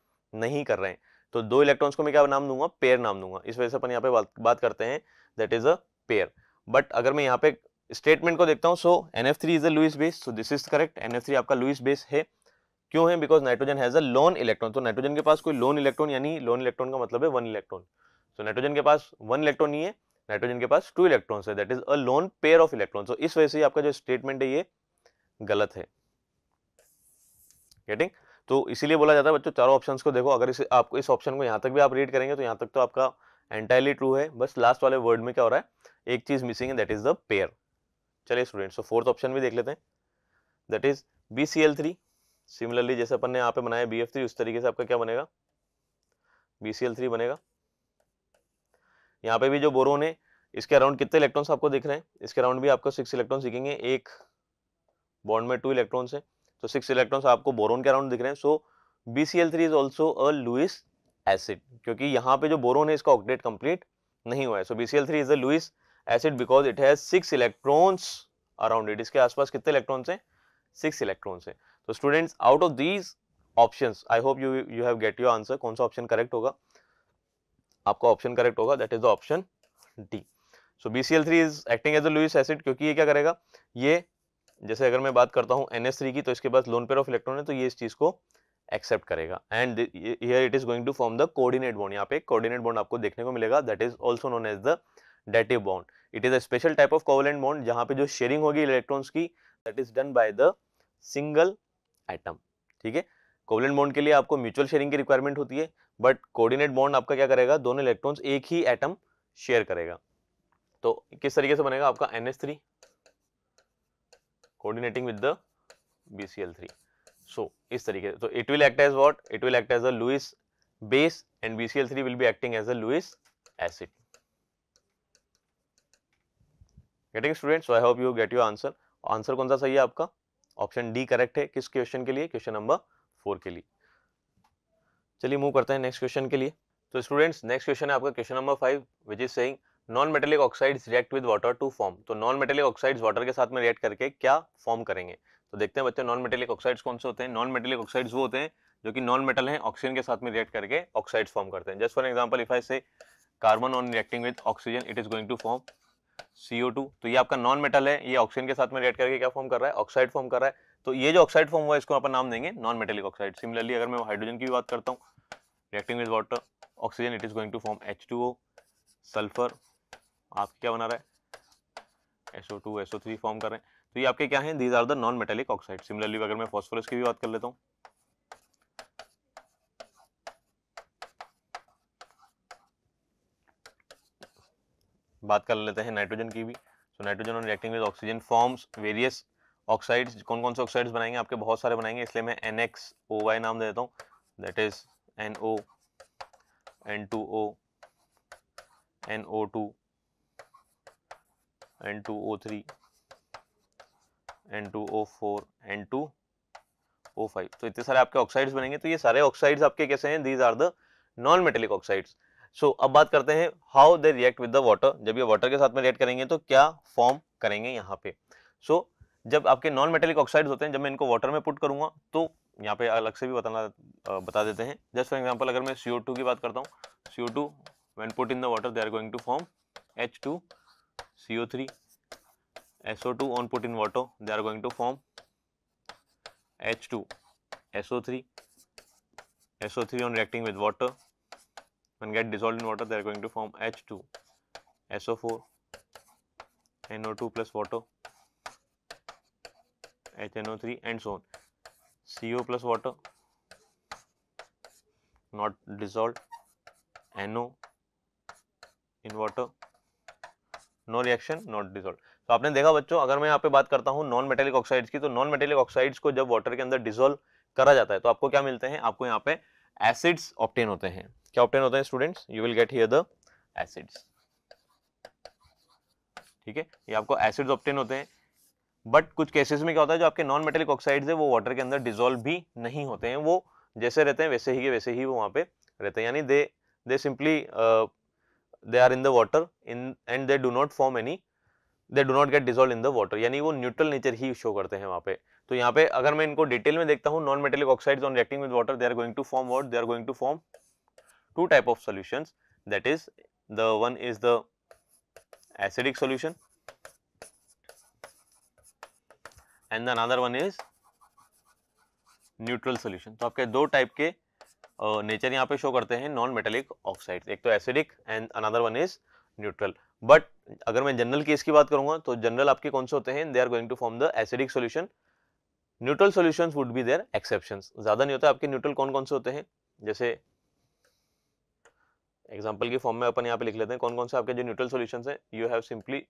नहीं कर रहे हैं तो दो इलेक्ट्रॉन्स को मैं क्या नाम दूंगा पेयर नाम दूंगा इस वजह से अपन यहाँ पे बात, करते हैं that is a pair but अगर मैं यहाँ पे स्टेटमेंट को देखता हूँ so N F three is a Lewis base so this is correct N F three आपका लुइस बेस है क्यों है because nitrogen has a lone electron तो नाइट्रोजन के पास कोई लोन इलेक्ट्रॉन यानी लोन इलेक्ट्रॉन का मतलब है वन इलेक्ट्रॉन सो नाइट्रोजन के पास वन इलेक्ट्रॉन ही है नाइट्रोजन के पास टू इलेक्ट्रॉन्स है that is a lone pair of electron so इस वजह से आपका जो स्टेटमेंट है ये गलत है गेटिंग तो इसीलिए बोला जाता है बच्चों चारों ऑप्शंस को देखो अगर इस आपको इस ऑप्शन को यहाँ तक भी आप रीड करेंगे तो यहाँ तक तो आपका एंटायरली ट्रू है बस लास्ट वाले वर्ड में क्या हो रहा है एक चीज़ मिसिंग है दैट इज़ द पेयर चलिए स्टूडेंट्स तो फोर्थ ऑप्शन भी देख लेते हैं that is B C L three similarly जैसे अपन ने यहाँ पे बनाया बी एफ थ्री उस तरीके से आपका क्या बनेगा बी सी एल थ्री बनेगा यहाँ पे भी जो बोरोन है इसके अराउंड कितने इलेक्ट्रॉन्स आपको दिख रहे हैं इसके अराउंड भी आपको सिक्स इलेक्ट्रॉन दिखेंगे एक बॉन्ड में टू इलेक्ट्रॉन्स है तो सिक्स इलेक्ट्रॉन्स आपको बोरोन के अराउंड दिख रहे हैं so B C L three is also a Lewis acid क्योंकि यहाँ पे जो बोरोन है इसका ऑक्टेट कंप्लीट नहीं हुआ है so B C L three is a Lewis acid because it has six electrons around it इसके आसपास कितने इलेक्ट्रॉन्स हैं सिक्स इलेक्ट्रॉन्स हैं तो students out of these option I hope you you have get your answer कौन सा ऑप्शन करेक्ट होगा आपका ऑप्शन करेक्ट होगा that is the option D so B C L three is acting as a Lewis acid क्योंकि ये क्या करेगा ये जैसे अगर मैं बात करता हूँ एन की तो इसके पास लोन पेयर ऑफ इलेक्ट्रॉन है तो ये इस चीज़ को एक्सेप्ट करेगा and here it is going to form the coordinate bond यहाँ पे कोऑर्डिनेट बॉन्ड आपको देखने को मिलेगा that is also known as the dative bond it is a special type of covalent bond जहाँ पे जो शेयरिंग होगी इलेक्ट्रॉन्स की that is done by the single atom ठीक है कोवलेंट बॉन्ड के लिए आपको म्यूचुअल शेयरिंग की रिक्वायरमेंट होती है बट कोऑर्डिनेट बॉन्ड आपका क्या करेगा दोनों इलेक्ट्रॉन्स एक ही एटम शेयर करेगा तो किस तरीके से बनेगा आपका N S three coordinating with the BCl3. So, इस तरीके से तो it will act as what? It will act as a Lewis base and BCl3 will be acting as a Lewis acid. Getting students? So I hope you get your answer. Answer कौन सा सही है आपका ऑप्शन डी करेक्ट है किस क्वेश्चन के लिए क्वेश्चन नंबर फोर के लिए चलिए मूव करते हैं नेक्स्ट क्वेश्चन के लिए तो स्टूडेंट्स नेक्स्ट क्वेश्चन है आपका question number five which is saying non metallic oxides react with water to form तो नॉन मेटेलिक ऑक्साइड्स वाटर के साथ में रिएक्ट करके क्या फॉर्म करेंगे तो देखते हैं बच्चे नॉन मेटेलिक ऑक्साइड्स कौन से होते हैं नॉन मेटेलिक ऑक्साइड्स वो होते हैं जो कि नॉन मेटल हैं ऑक्सीजन के साथ में रिएक्ट करके ऑक्साइड्स फॉर्म करते हैं just for example if I say carbon on reacting with oxygen it is going to form CO two तो ये आपका नॉन मेटल है ये ऑक्सीजन के साथ में रिएक्ट करके क्या फॉर्म कर रहा है ऑक्साइड फॉर्म कर रहा है तो ये जो ऑक्साइड फॉर्म हुआ है इसको अपन नाम देंगे नॉन मेटेलिक ऑक्साइड सिमिलरली अगर मैं हाइड्रोजन की बात करता हूँ reacting with water oxygen it is going to form H sulphur आप क्या बना रहा है SO two SO three form कर रहे हैं तो ये आपके क्या हैं these are the non metallic oxide similarly अगर मैं फॉस्फोरस की भी बात कर लेता हूँ बात कर लेते हैं नाइट्रोजन की भी so nitrogen on reacting with oxygen forms various oxides कौन कौन से ऑक्साइड्स बनाएंगे आपके बहुत सारे बनाएंगे इसलिए मैं एन एक्स ओ वाई नाम दे देता हूँ that is N O N two O N O two N N two two O O three four two O five तो इतने सारे आपके ऑक्साइड्स बनेंगे तो ये सारे ऑक्साइड्स आपके कैसे हैं these are the non metallic oxides so अब बात करते हैं how they react with the water जब ये वाटर के साथ में रिएक्ट करेंगे तो क्या फॉर्म करेंगे यहाँ पे सो so, जब आपके नॉन मेटेलिक ऑक्साइड्स होते हैं जब मैं इनको वाटर में पुट करूंगा तो यहाँ पे अलग से भी बताना बता देते हैं जस्ट फॉर एग्जाम्पल अगर मैं टू की बात करता हूँ CO two two put in the water they are going to form H two CO3, SO2 on put in water, they are going to form H2, SO3, SO3 on reacting with water, when get dissolved in water, they are going to form H2, SO4, NO2 plus water, HNO3 and so on. CO plus water not dissolved NO in water no reaction not dissolve तो आपने देखा बच्चों अगर मैं यहाँ पे बात करता हूँ नॉन मेटेलिक ऑक्साइड्स की तो नॉन मेटेलिक ऑक्साइड्स को जब वाटर के अंदर डिजोल्व करा जाता है तो आपको क्या मिलते हैं आपको यहाँ पे एसिड्स ऑप्टेन होते हैं क्या ऑप्टेन होते हैं students you will get here the acids ठीक है ये आपको एसिड्स ऑप्टेन होते हैं बट कुछ केसेस में क्या होता है जो आपके नॉन मेटेलिक ऑक्साइड्स है वो वाटर के अंदर डिजोल्व भी नहीं होते हैं वो जैसे रहते हैं वैसे ही के वैसे ही वो वहाँ पे रहते हैं यानी they they simply they are in the water in and they do not form any they do not get dissolve in the water यानी वो न्यूट्रल नेचर ही शो करते हैं वहाँ पे तो यहाँ पे अगर मैं इनको डिटेल में देखता हूँ non metallic oxides on reacting with water they are going to form what they are going to form two type of solutions that is the one is the acidic solution and another one is neutral solution तो आपके दो टाइप के नेचर यहाँ पे शो करते हैं नॉन मेटेलिक ऑक्साइड एक तो acidic and another one is neutral but अगर मैं जनरल केस की बात करूंगा तो जनरल आपके कौन से होते हैं they are going to form the acidic solution neutral solution would be there exception ज्यादा नहीं होता आपके न्यूट्रल कौन कौन से होते हैं जैसे एग्जाम्पल के फॉर्म में अपन यहाँ पे लिख लेते हैं कौन कौन से आपके जो न्यूट्रल सोल्यूशन है यू हैव सिंपली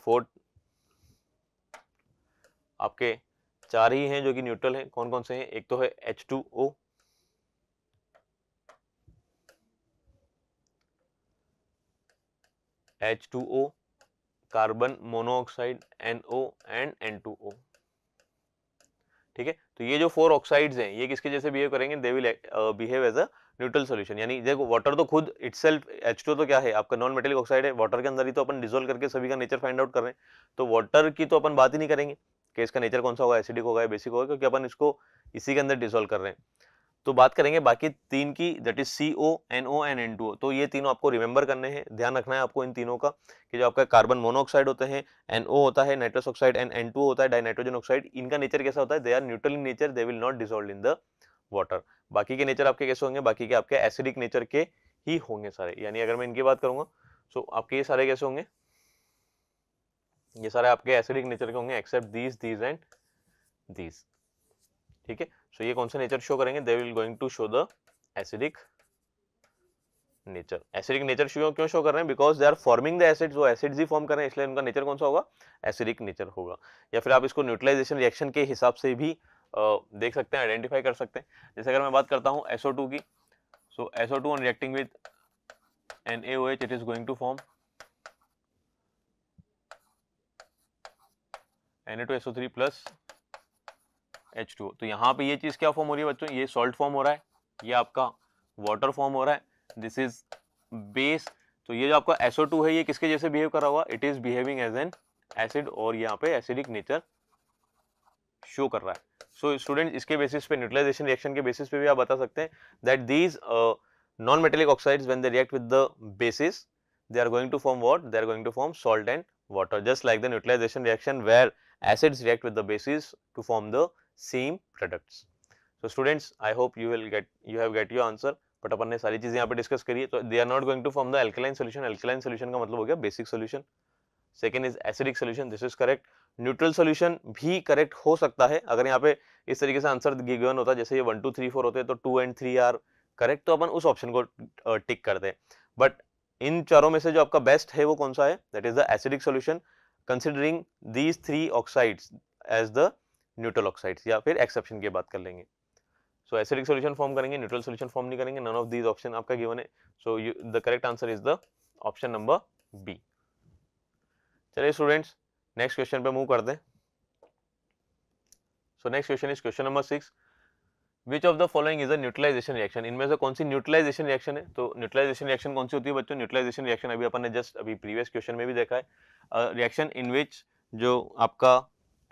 फोर आपके चार ही हैं जो कि न्यूट्रल हैं कौन कौन से हैं एक तो है H2O H two O carbon monoxide NO and N two O ठीक है तो ये जो फोर ऑक्साइड्स हैं ये किसके जैसे बिहेव करेंगे they will behave as a neutral solution यानी देखो वाटर तो खुद इटसेल्फ टू तो क्या है आपका नॉन मेटेलिक ऑक्साइड है वाटर के अंदर ही तो अपन डिजोल्व करके सभी का नेचर फाइंड आउट कर रहे हैं तो वाटर की तो अपन बात ही नहीं करेंगे कि इसका नेचर कौन सा होगा एसिडिक होगा बेसिक होगा क्योंकि अपन इसको इसी के अंदर डिजोल्व कर रहे हैं तो बात करेंगे बाकी तीन की that is C O N O N N two तो ये तीनों आपको रिमेंबर करने हैं ध्यान रखना है आपको इन तीनों का कि जो आपका कार्बन मोनोऑक्साइड होते हैं एन ओ होता है nitrous oxide and N two होता है डाइनाइट्रोजन ऑक्साइड इनका नेचर कैसा होता है they are neutral in nature they will not dissolve in the water बाकी के नेचर आपके कैसे होंगे बाकी के आपके एसिडिक नेचर के ही होंगे सारे यानी अगर मैं इनकी बात करूंगा सो so आपके ये सारे कैसे होंगे ये सारे आपके एसिडिक नेचर के होंगे except these these and these ठीक है सो ये कौन सा नेचर शो करेंगे they will going to show the acidic nature acidic nature show क्यों शो कर रहे हैं because they are forming the acids वो एसिड्स ही फॉर्म कर रहे हैं इसलिए उनका नेचर कौन सा होगा एसिडिक नेचर होगा या फिर आप इसको न्यूट्रलाइजेशन रिएक्शन के हिसाब से भी आ, देख सकते हैं आइडेंटिफाई कर सकते हैं जैसे अगर मैं बात करता हूँ SO2 की so SO2 on reacting with NaOH it is going to form Na2SO3 H two तो यहाँ पे ये चीज़ क्या फॉर्म हो रही है बच्चों ये सॉल्ट फॉर्म हो रहा है ये आपका वाटर फॉर्म हो रहा है दिस इज बेस तो ये जो आपका एसओ टू है ये किसके जैसे बिहेव कर रहा हुआ it is behaving as an acid और यहाँ पे एसिडिक नेचर शो कर रहा है सो so, स्टूडेंट इसके बेसिस पे न्यूट्रलाइजेशन रिएक्शन के बेसिस पे भी आप बता सकते हैं that these non metallic oxide when they react with the bases they are going to form what they are going to form salt and water just like the neutralisation reaction where acids react with the basis to form the same products so students I hope you will get you have get your answer but अपन ने सारी चीज़ें यहाँ पे डिस्कस करी है तो they are not going to form the alkaline solution alkaline solution का मतलब हो गया basic solution second is acidic solution this is correct neutral solution भी करेक्ट हो सकता है अगर यहाँ पे इस तरीके से आंसर गिवन होता है जैसे ये वन टू थ्री फोर होते हैं तो two and three are correct तो अपन उस ऑप्शन को टिक करते हैं बट इन चारों में से जो आपका बेस्ट है वो कौन सा है that is the acidic solution considering these three oxides as the neutral oxides या फिर एक्सेप्शन की बात कर लेंगे सो एसिडिक सोल्यूशन फॉर्म करेंगे न्यूट्रल सोल्यूशन फॉर्म नहीं करेंगे नन ऑफ दीज ऑप्शन आपका गिवन है so the correct answer is the option number B चलिए स्टूडेंट्स नेक्स्ट क्वेश्चन पे मूव करते हैं so next question is question number six which of the following is a neutralisation reaction इनमें से कौन सी न्यूट्रलाइजेशन रिएक्शन है तो न्यूट्रलाइजेशन रिएक्शन कौन सी होती है बच्चों न्यूट्रलाइजेशन रिएक्शन अभी अपन ने जस्ट अभी प्रीवियस क्वेश्चन में भी देखा है रिएक्शन इन विच जो आपका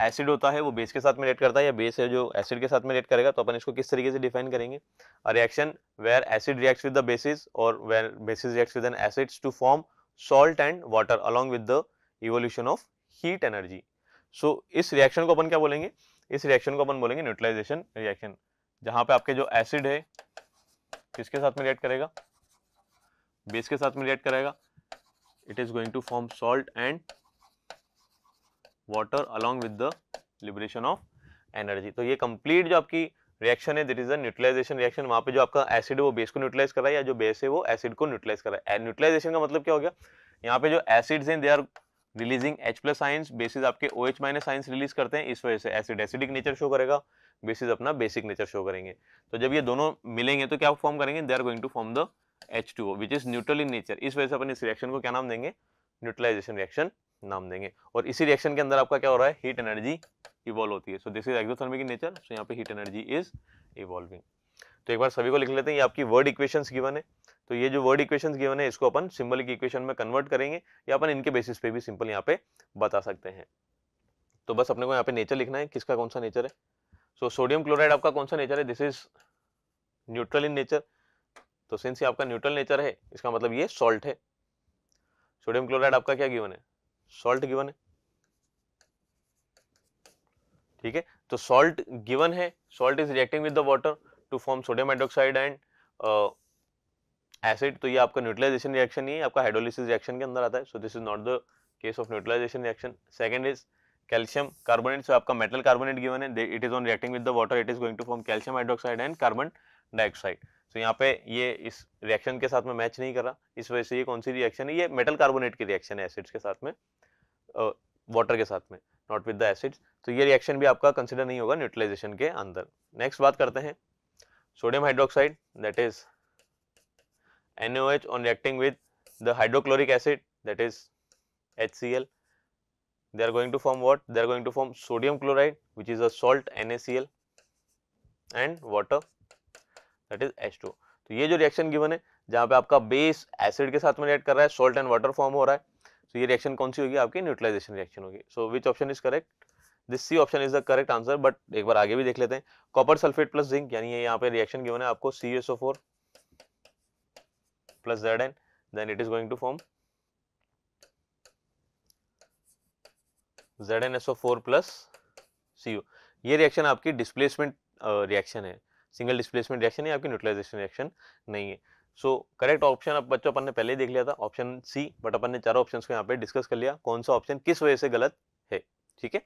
एसिड होता है वो बेस के साथ में रेट करता है या बेस है जो एसिड के साथ में रेट करेगा तो अपन इसको किस तरीके से डिफाइन करेंगे a reaction where acid reacts with the bases और where bases reacts with an acids to form salt and water along with the evolution of heat energy so इस रिएक्शन को अपन क्या बोलेंगे इस रिएक्शन को अपन बोलेंगे न्यूट्रलाइजेशन रिएक्शन जहाँ पे आपके जो एसिड है किसके साथ में रिएक्ट करेगा बेस के साथ में रिएक्ट करेगा it is going to form salt and water along with the liberation of energy तो ये कंप्लीट जो आपकी रिएक्शन है दिट इज न्यूट्रलाइजेशन रिएक्शन वहां पे जो आपका एसिड है वो बेस को न्यूट्रलाइज कर रहा है या जो बेस है वो एसिड को न्यूट्रलाइज कर रहा है न्यूट्रलाइजेशन का मतलब क्या हो गया यहाँ पे जो एसिड्स हैं they are releasing H plus ions bases आपके O H minus ions release करते हैं इस वजह से एसिड एसिडिक नेचर शो करेगा बेसिस अपना बेसिक नेचर शो करेंगे तो जब ये दोनों मिलेंगे तो क्या फॉर्म करेंगे they are going to form the H two O which is neutral in nature इस वजह से अपन इस रिएक्शन को क्या नाम देंगे न्यूट्रलाइजेशन रिएक्शन नाम देंगे और इसी रिएक्शन के अंदर आपका क्या हो रहा है हीट एनर्जी इवॉल्व होती है so this is exothermic in nature so यहाँ पे हीट एनर्जी इज इवॉल्विंग तो एक बार सभी को लिख लेते हैं ये आपकी वर्ड इक्वेशंस गिवन है तो ये जो वर्ड इक्वेशंस गिवन है इसको अपन सिंबल इक्वेशन में कन्वर्ट करेंगे या अपन इनके बेसिस पे भी सिंपल यहाँ पे बता सकते हैं तो बस अपने को यहाँ पे नेचर लिखना है किसका कौन सा नेचर है सो सोडियम क्लोराइड आपका कौन सा नेचर है this is neutral in nature तो सिंस ये आपका न्यूट्रल नेचर है इसका मतलब ये सॉल्ट है सोडियम क्लोराइड आपका क्या गिवन है सॉल्ट गिवन है ठीक है तो सॉल्ट गिवन है salt is reacting with the water to form sodium hydroxide and acid तो ये आपका न्यूट्रलाइजेशन रिएक्शन ही है आपका हाइड्रोलिसिस रिएक्शन के अंदर आता है so this is not the case of neutralisation reaction second is calcium carbonate so आपका मेटल कार्बोनेट गिवन है it is on reacting with the water it is going to form calcium hydroxide and carbon dioxide तो यहाँ पे ये इस रिएक्शन के साथ में मैच नहीं कर रहा इस वजह से ये कौन सी रिएक्शन है ये मेटल कार्बोनेट की रिएक्शन है एसिड्स के साथ में वाटर के साथ में नॉट विद द एसिड्स तो ये रिएक्शन भी आपका कंसिडर नहीं होगा न्यूट्रलाइजेशन के अंदर नेक्स्ट बात करते हैं sodium hydroxide that is on reacting with the hydrochloric acid that is H C L they are going to form what they are going to form sodium chloride which is a salt N A C L and water that is H two तो ये जो रिएक्शन गिवन है जहाँ पे आपका बेस एसिड के साथ में रिएक्ट कर रहा है सोल्ट एंड वाटर फॉर्म हो रहा है तो ये रिएक्शन कौन सी होगी आपकी न्यूट्रलाइजेशन रिएक्शन होगी so which option is correct this C option is the correct answer but एक बार आगे भी देख लेते हैं कॉपर सल्फेट प्लस जिंक यानी यहाँ पे रिएक्शन गिवन है आपको C S O four plus Z N then it is going to form Z N S O four plus C O ये रिएक्शन आपकी डिस्प्लेसमेंट रिएक्शन है सिंगल डिस्प्लेसमेंट रिएक्शन है आपकी न्यूट्रलाइजेशन रिएक्शन नहीं है सो करेक्ट ऑप्शन अब बच्चों अपन ने पहले ही देख लिया था ऑप्शन सी बट अपन ने चारों ऑप्शन को यहाँ पे डिस्कस कर लिया कौन सा ऑप्शन किस वजह से गलत है ठीक है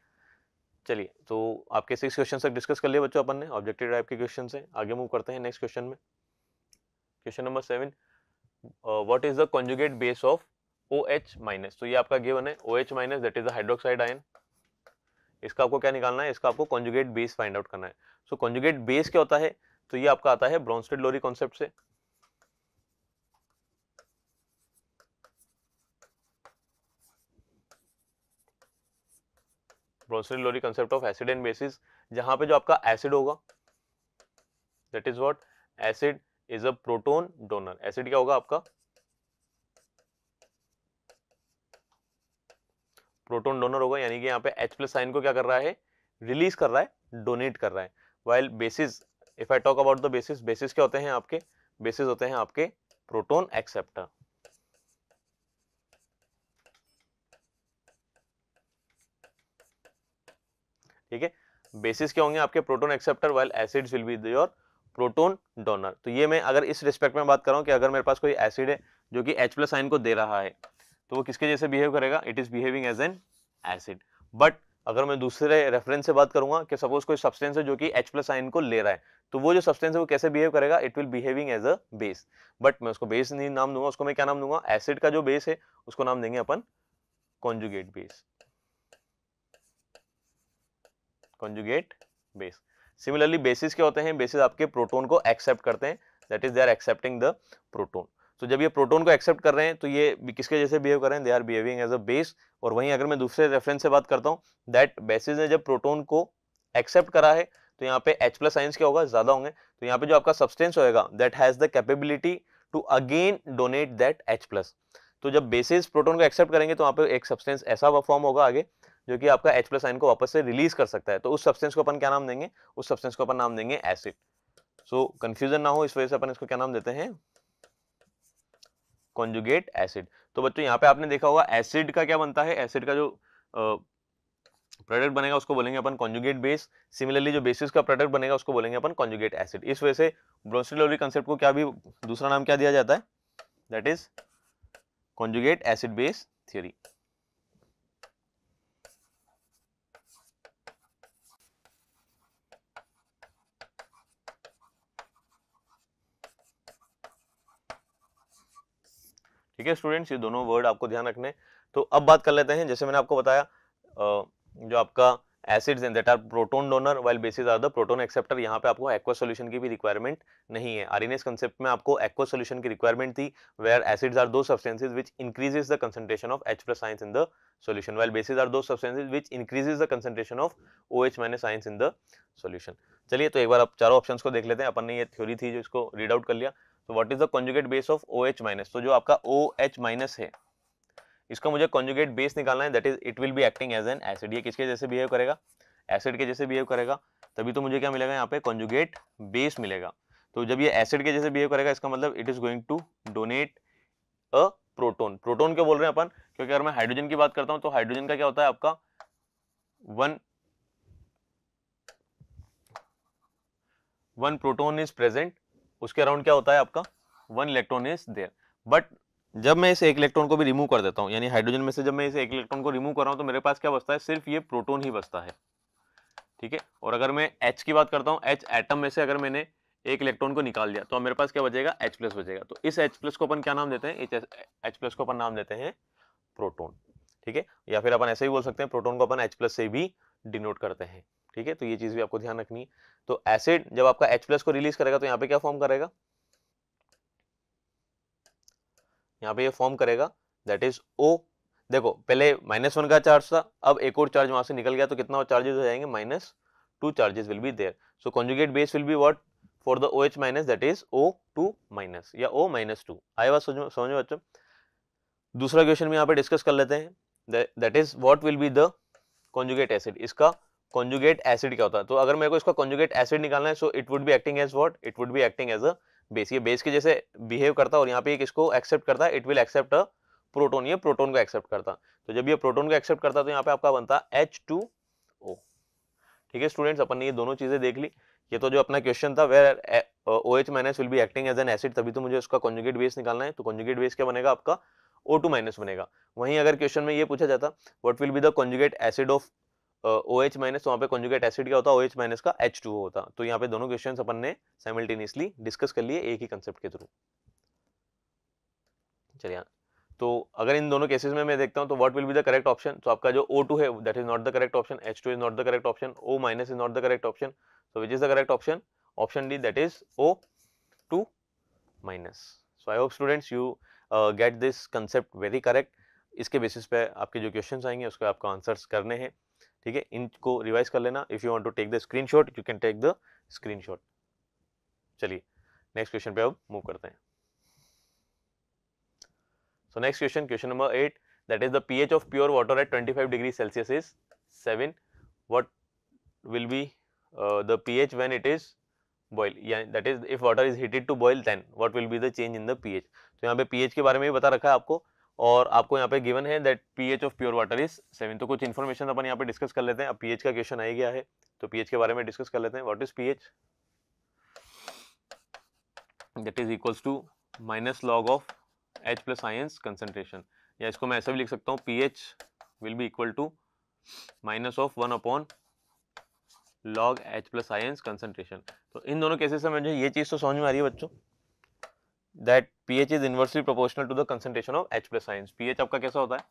चलिए तो आपके सिक्स क्वेश्चन तक डिस्कस कर लिया बच्चों अपन ने ऑब्जेक्टिव टाइप के क्वेश्चन से आगे मूव करते हैं नेक्स्ट क्वेश्चन में question number seven what is the conjugate base of O H minus तो ये आपका गिवन है O H minus that is the hydroxide ion इसका आपको क्या निकालना है इसका आपको कॉन्जुगेट बेस फाइंड आउट करना है सो कॉन्जुगेट बेस क्या होता है तो ये आपका आता है ब्रॉन्स्टेड लोरी कॉन्सेप्ट से Bronsted Lowry concept of acid and bases जहां पे जो आपका एसिड होगा that is what acid is a proton donor acid क्या होगा आपका प्रोटोन डोनर होगा यानी कि यहाँ पे एच प्लस साइन को क्या कर रहा है रिलीज कर रहा है डोनेट कर रहा है while bases if I talk about the bases bases क्या होते हैं आपके बेसिस होते हैं आपके प्रोटोन एक्सेप्टर ठीक है बेसिस क्या होंगे आपके proton acceptor while acids will be your proton donor तो ये मैं अगर इस रिस्पेक्ट में बात कर रहा हूं कि अगर मेरे पास कोई एसिड है जो कि H प्लस साइन को दे रहा है तो वो किसके जैसे बिहेव करेगा it is behaving as an acid but अगर मैं दूसरे रेफरेंस से बात करूंगा कि सपोज कोई सब्सटेंस है जो कि H प्लस आइन को ले रहा है तो वो जो सब्सटेंस है वो कैसे बिहेव करेगा it will behaving as a base but मैं उसको बेस नहीं नाम दूंगा उसको मैं क्या नाम दूंगा एसिड का जो बेस है उसको नाम देंगे अपन conjugate base conjugate base similarly bases क्या होते हैं बेसिस आपके प्रोटोन को एक्सेप्ट करते हैं that is they are accepting the proton तो जब ये प्रोटोन को एक्सेप्ट कर रहे हैं तो ये किसके जैसे बिहेव कर रहे हैं they are behaving as a base और वहीं अगर मैं दूसरे रेफरेंस से बात करता हूँ दैट बेसिस ने जब प्रोटोन को एक्सेप्ट करा है तो यहाँ पे एच प्लस साइंस क्या होगा ज्यादा होंगे तो यहाँ पे जो आपका सब्सटेंस होगा that has the capability to again donate that H plus तो जब बेसिस प्रोटोन को एक्सेप्ट करेंगे तो वहाँ पे एक सब्सटेंस ऐसा फॉर्म होगा आगे जो कि आपका एच प्लस आइन को वापस से रिलीज कर सकता है तो उस सब्सटेंस को अपन क्या नाम देंगे उस सब्सटेंस को अपन नाम देंगे एसिड सो कंफ्यूजन ना हो इस वजह से अपन इसको क्या नाम देते हैं कॉन्जुगेट एसिड तो बच्चों यहाँ पे आपने देखा होगा एसिड का क्या बनता है एसिड का जो प्रोडक्ट बनेगा उसको बोलेंगे अपन कॉन्जुगेट बेस सिमिलरली जो बेसिस का प्रोडक्ट बनेगा उसको बोलेंगे अपन कॉन्जुगेट एसिड इस वजह से ब्रोन्सिलोरी कंसेप्ट को क्या भी दूसरा नाम क्या दिया जाता है that is conjugate acid base theory ठीक है स्टूडेंट्स ये दोनों वर्ड आपको ध्यान रखने तो अब बात कर लेते हैं जैसे मैंने आपको बताया जो आपका acids and that are proton donor while bases are the proton acceptor यहाँ पे आपको एक्वा सोल्यूशन की भी रिक्वायरमेंट नहीं है आरएनएस कंसेप्ट में आपको एक्वा सोल्यूशन की रिक्वायरमेंट थी where acids are those substances which increases the concentration of H plus ions in the solution while bases are those substances which increases the concentration of O H minus ions in the solution चलिए तो एक बार आप चारों ऑप्शन को देख लेते हैं अपन ने ये थ्योरी थी जो इसको रीड आउट कर लिया तो what is the conjugate base of O H minus तो जो आपका ओ एच माइनस है इसका मुझे कॉन्जुगेट बेस निकालना है that is it will be acting as an acid ये किसके जैसे बिहेव करेगा एसिड के जैसे बिहेव करेगा तभी तो मुझे क्या मिलेगा यहाँ पे कॉन्जुगेट बेस मिलेगा तो जब ये एसिड के जैसे बिहेव करेगा इसका मतलब it is going to donate a proton proton क्यों बोल रहे हैं अपन क्योंकि अगर मैं हाइड्रोजन की बात करता हूँ तो हाइड्रोजन का क्या होता है आपका one one proton is present उसके अराउंड क्या होता है आपका one electron is there but जब मैं इस एक इलेक्ट्रॉन को भी रिमूव कर देता हूँ यानी हाइड्रोजन में से जब मैं इस एक इलेक्ट्रॉन को रिमूव कर रहा हूँ तो मेरे पास क्या बचता है सिर्फ ये प्रोटोन ही बचता है ठीक है और अगर मैं एच की बात करता हूँ एच एटम में से अगर मैंने एक इलेक्ट्रॉन को निकाल दिया तो मेरे पास क्या बचेगा एच प्लस बचेगा तो इस एच प्लस को अपन क्या नाम देते हैं एच प्लस को अपन नाम देते हैं प्रोटोन ठीक है या फिर अपन ऐसे ही बोल सकते हैं प्रोटोन को अपन एच प्लस से भी डिनोट करते हैं ठीक है तो ये चीज़ भी आपको ध्यान रखनी है तो एसिड जब आपका एच प्लस को रिलीज करेगा तो यहाँ पे क्या फॉर्म करेगा यहाँ पे ये फॉर्म करेगा दैट इज ओ देखो पहले माइनस वन का चार्ज था अब एक और चार्ज वहां से निकल गया तो कितना और चार्जेस हो जाएंगे minus two charges will be there so conjugate base will be what for the O H minus that is O two minus या ओ माइनस टू आए बात समझो समझो बच्चों दूसरा क्वेश्चन भी यहाँ पे डिस्कस कर लेते हैं that is what will be the conjugate acid इसका कॉन्जुगेट एसिड क्या होता है तो अगर मेरे को इसका कॉन्जुगेट एसिड निकालना है so it would be acting as what it would be acting as a base ये बेस के जैसे बिहेव करता है और यहाँ पे इसको एक्सेप्ट करता है it will accept a proton ये प्रोटोन को एक्सेप्ट करता तो जब ये प्रोटोन को एक्सेप्ट करता तो यहाँ पे आपका बनता एच टू ओ ठीक है स्टूडेंट्स अपन ने ये दोनों चीज़ें देख ली ये तो जो अपना क्वेश्चन था where O H minus will be acting as an acid तभी तो मुझे उसका कॉन्जुगेट बेस निकालना है तो कॉन्जुगेट बेस क्या बनेगा आपका ओ टू माइनस बनेगा वहीं अगर क्वेश्चन में ये पूछा जाता what will be the conjugate acid of O H minus वहाँ पे कॉन्जुगेट एसिड क्या होता है ओ एच माइनस का एच टू होता तो यहाँ पे दोनों क्वेश्चन अपन ने साइमल्टेनियसली डिस्कस कर लिए एक ही कंसेप्ट के थ्रू चलिए हाँ। तो अगर इन दोनों केसेस में मैं देखता हूँ तो what will be the correct option तो आपका जो O2 है that is not the correct option H2 is not the correct option O minus is not the correct option so which is the correct option option D that is O two minus so I hope students you get this concept very correct इसके बेसिस पे आपके जो क्वेश्चन आएंगे उसके आपको आंसर्स करने हैं ठीक है इनको रिवाइज कर लेना if you want to take the screenshot you can take the screenshot चलिए नेक्स्ट क्वेश्चन पे अब मूव करते हैं so next question question number eight that is the pH of pure water at 25 degree Celsius is seven what will be the pH when it is boil that is if water is heated to boil then boil will be the change in the pH तो यहाँ पे पीएच के बारे में भी बता रखा है आपको और आपको यहाँ पे गिवन है that pH of pure water is seven तो कुछ इन्फॉर्मेशन अपन यहाँ पे डिस्कस कर लेते हैं अब पीएच का क्वेश्चन आ गया है तो पीएच के बारे में डिस्कस कर लेते हैं what is pH that is equals to minus log of H plus ions concentration या इसको मैं ऐसा भी लिख सकता हूँ P will be equal to minus of one upon log H plus ions concentration तो इन दोनों केसेस से मुझे ये चीज़ तो समझ में आ रही है बच्चों that pH is inversely proportional to the concentration of H plus ions pH आपका कैसा होता है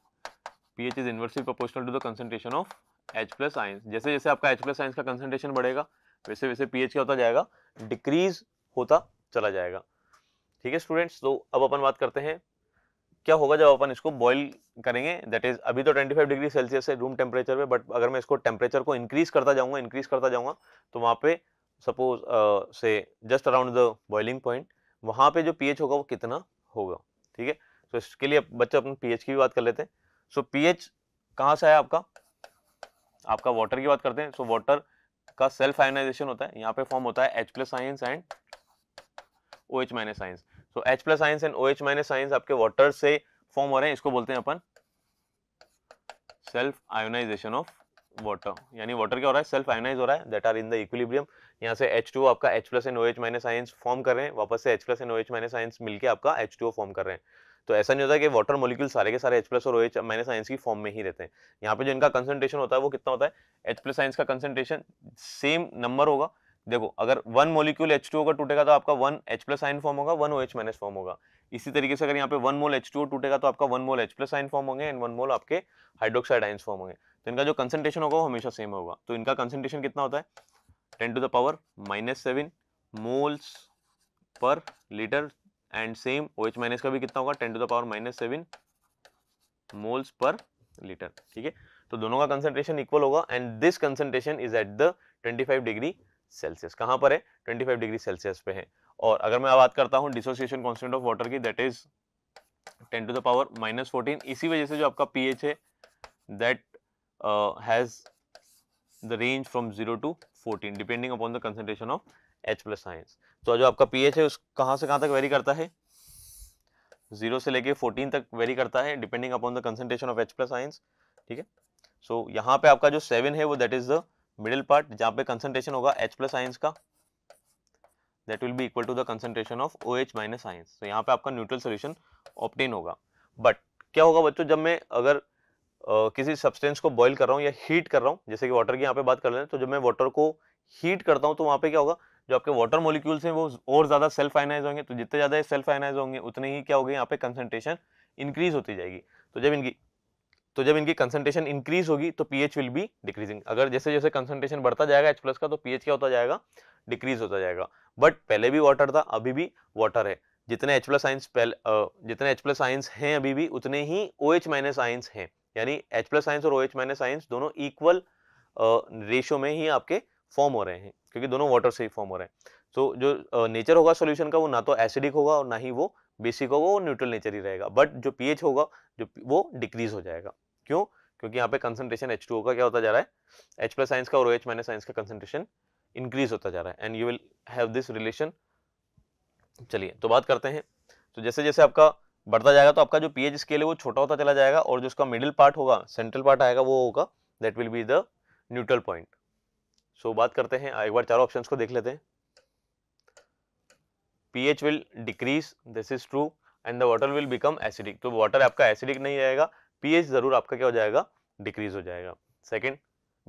pH is inversely proportional to the concentration of H plus ions जैसे जैसे आपका एच प्लस आइंस का कंसेंट्रेशन बढ़ेगा वैसे वैसे पीएच क्या होता जाएगा डिक्रीज होता चला जाएगा ठीक है स्टूडेंट्स तो अब अपन बात करते हैं क्या होगा जब अपन इसको बॉईल करेंगे दैट इज अभी तो 25 डिग्री सेल्सियस है रूम टेम्परेचर पे बट अगर मैं इसको टेम्परेचर को इंक्रीज करता जाऊंगा इंक्रीज करता जाऊंगा तो वहाँ पे सपोज से just around the boiling point वहां पे जो पीएच होगा वो कितना होगा ठीक है तो इसके लिए बच्चे अपन पीएच की भी बात कर लेते हैं सो पीएच कहाँ से आया आपका आपका वाटर की बात करते हैं सो so, वाटर का सेल्फ आयोनाइजेशन होता है यहाँ पे फॉर्म होता है H plus ions and O H minus ions so H plus ions and O H minus ions आपके वाटर से फॉर्म हो रहे हैं इसको बोलते हैं अपन सेल्फ आयोनाइजेशन ऑफ वाटर यानी वाटर क्या हो रहा है सेल्फ आयनाइज हो रहा है that are in the equilibrium यहाँ से H2 आपका H plus and O H minus ions form कर रहे हैं वापस से H plus and O H minus ions मिलकर आपका H2O फॉर्म कर रहे हैं तो ऐसा नहीं होता कि वाटर मोलिक्यूल सारे के सारे H प्लस और OH माइनस आइंस की फॉर्म में ही रहते हैं यहाँ पे जो इनका कंसंट्रेशन होता है वो कितना होता है H प्लस आइंस का कंसंट्रेशन सेम नंबर होगा देखो अगर वन मोलिक्यूल एच टू का टूटेगा तो आपका one H plus ion form होगा one O H minus form होगा इसी तरीके से अगर यहाँ पे वन मोल एच टू टूटेगा तो आपका one mole H plus ion form होंगे एंड वन मोल आपके हाइड्रोक्साइड आइन्स फॉर्म होंगे तो इनका जो कंसेंट्रेशन होगा वो हमेशा सेम होगा तो इनका कंसेंट्रेशन कितना होता है ten to the power minus seven moles per litre and same O H minus का भी कितना होगा ten to the power minus seven moles per litre ठीक है तो दोनों का कंसेंट्रेशन इक्वल होगा and this concentration is at the twenty five degree Celsius कहाँ पर है ट्वेंटी फाइव डिग्री सेल्सियस पे है और अगर मैं बात करता हूँ डिसोसिएशन कॉन्स्टेंट ऑफ वाटर की that is ten to the power minus fourteen इसी वजह से जो आपका पीएच है that uh, has the range from 0 to 14 depending upon the concentration of H plus ions. तो जो आपका pH है उस कहाँ से कहाँ तक वेरी करता है 0 से लेके 14 तक वेरी करता है depending upon the concentration of H plus ions ठीक है सो so, यहाँ पे आपका जो 7 है वो that is the middle part जहाँ पे कंसेंट्रेशन होगा H प्लस आइंस का that will be equal to the concentration of O H minus ions तो यहाँ पे आपका न्यूट्रल सोल्यूशन ऑप्टेन होगा बट क्या होगा बच्चों जब मैं अगर किसी सब्सटेंस को बॉईल कर रहा हूँ या हीट कर रहा हूँ जैसे कि वाटर की यहाँ पे बात कर हैं तो जब मैं वाटर को हीट करता हूँ तो वहाँ पे क्या होगा जो आपके वाटर मोलिक्यूल्स हैं वो और ज़्यादा सेल्फ आइनाइज होंगे तो जितने ज़्यादा सेल्फ आइनाइज होंगे उतने ही क्या होगा यहाँ पे कंसनट्रेशन इंक्रीज होती जाएगी तो जब इनकी तो जब इनकी कंसनट्रेशन इंक्रीज होगी तो पी विल बी डिक्रीजिंग अगर जैसे जैसे कंसनट्रेशन बढ़ता जाएगा एच प्लस का तो पी क्या होता जाएगा डिक्रीज होता जाएगा बट पहले भी वाटर था अभी भी वाटर है जितने एच प्लस आइंस जितने एच प्लस आइंस हैं अभी भी उतने ही ओ एच माइनस आइंस हैं यानी H प्लस साइंस और ओ एच माइनस साइंस दोनों इक्वल रेशियो में ही आपके फॉर्म हो रहे हैं क्योंकि दोनों वाटर से ही फॉर्म हो रहे हैं तो जो नेचर होगा सोल्यूशन का वो ना तो एसिडिक होगा और ना ही वो बेसिक होगा वो न्यूट्रल नेचर ही रहेगा बट जो पीएच होगा जो वो डिक्रीज हो जाएगा क्यों क्योंकि यहाँ पे कंसंट्रेशन एच टू का क्या होता जा रहा है एच प्लस साइंस का और ओ एच माइनस साइंस का कंसंट्रेशन इंक्रीज होता जा रहा है and you will have this relation चलिए तो बात करते हैं तो जैसे जैसे आपका बढ़ता जाएगा तो आपका जो पीएच स्केल है वो छोटा होता चला जाएगा और जो उसका मिडिल पार्ट होगा सेंट्रल पार्ट आएगा वो होगा that will be the neutral point so बात करते हैं एक बार चारों ऑप्शंस को देख लेते हैं pH will decrease this is true and the water will become acidic तो वाटर आपका एसिडिक नहीं रहेगा पीएच जरूर आपका क्या हो जाएगा डिक्रीज हो जाएगा second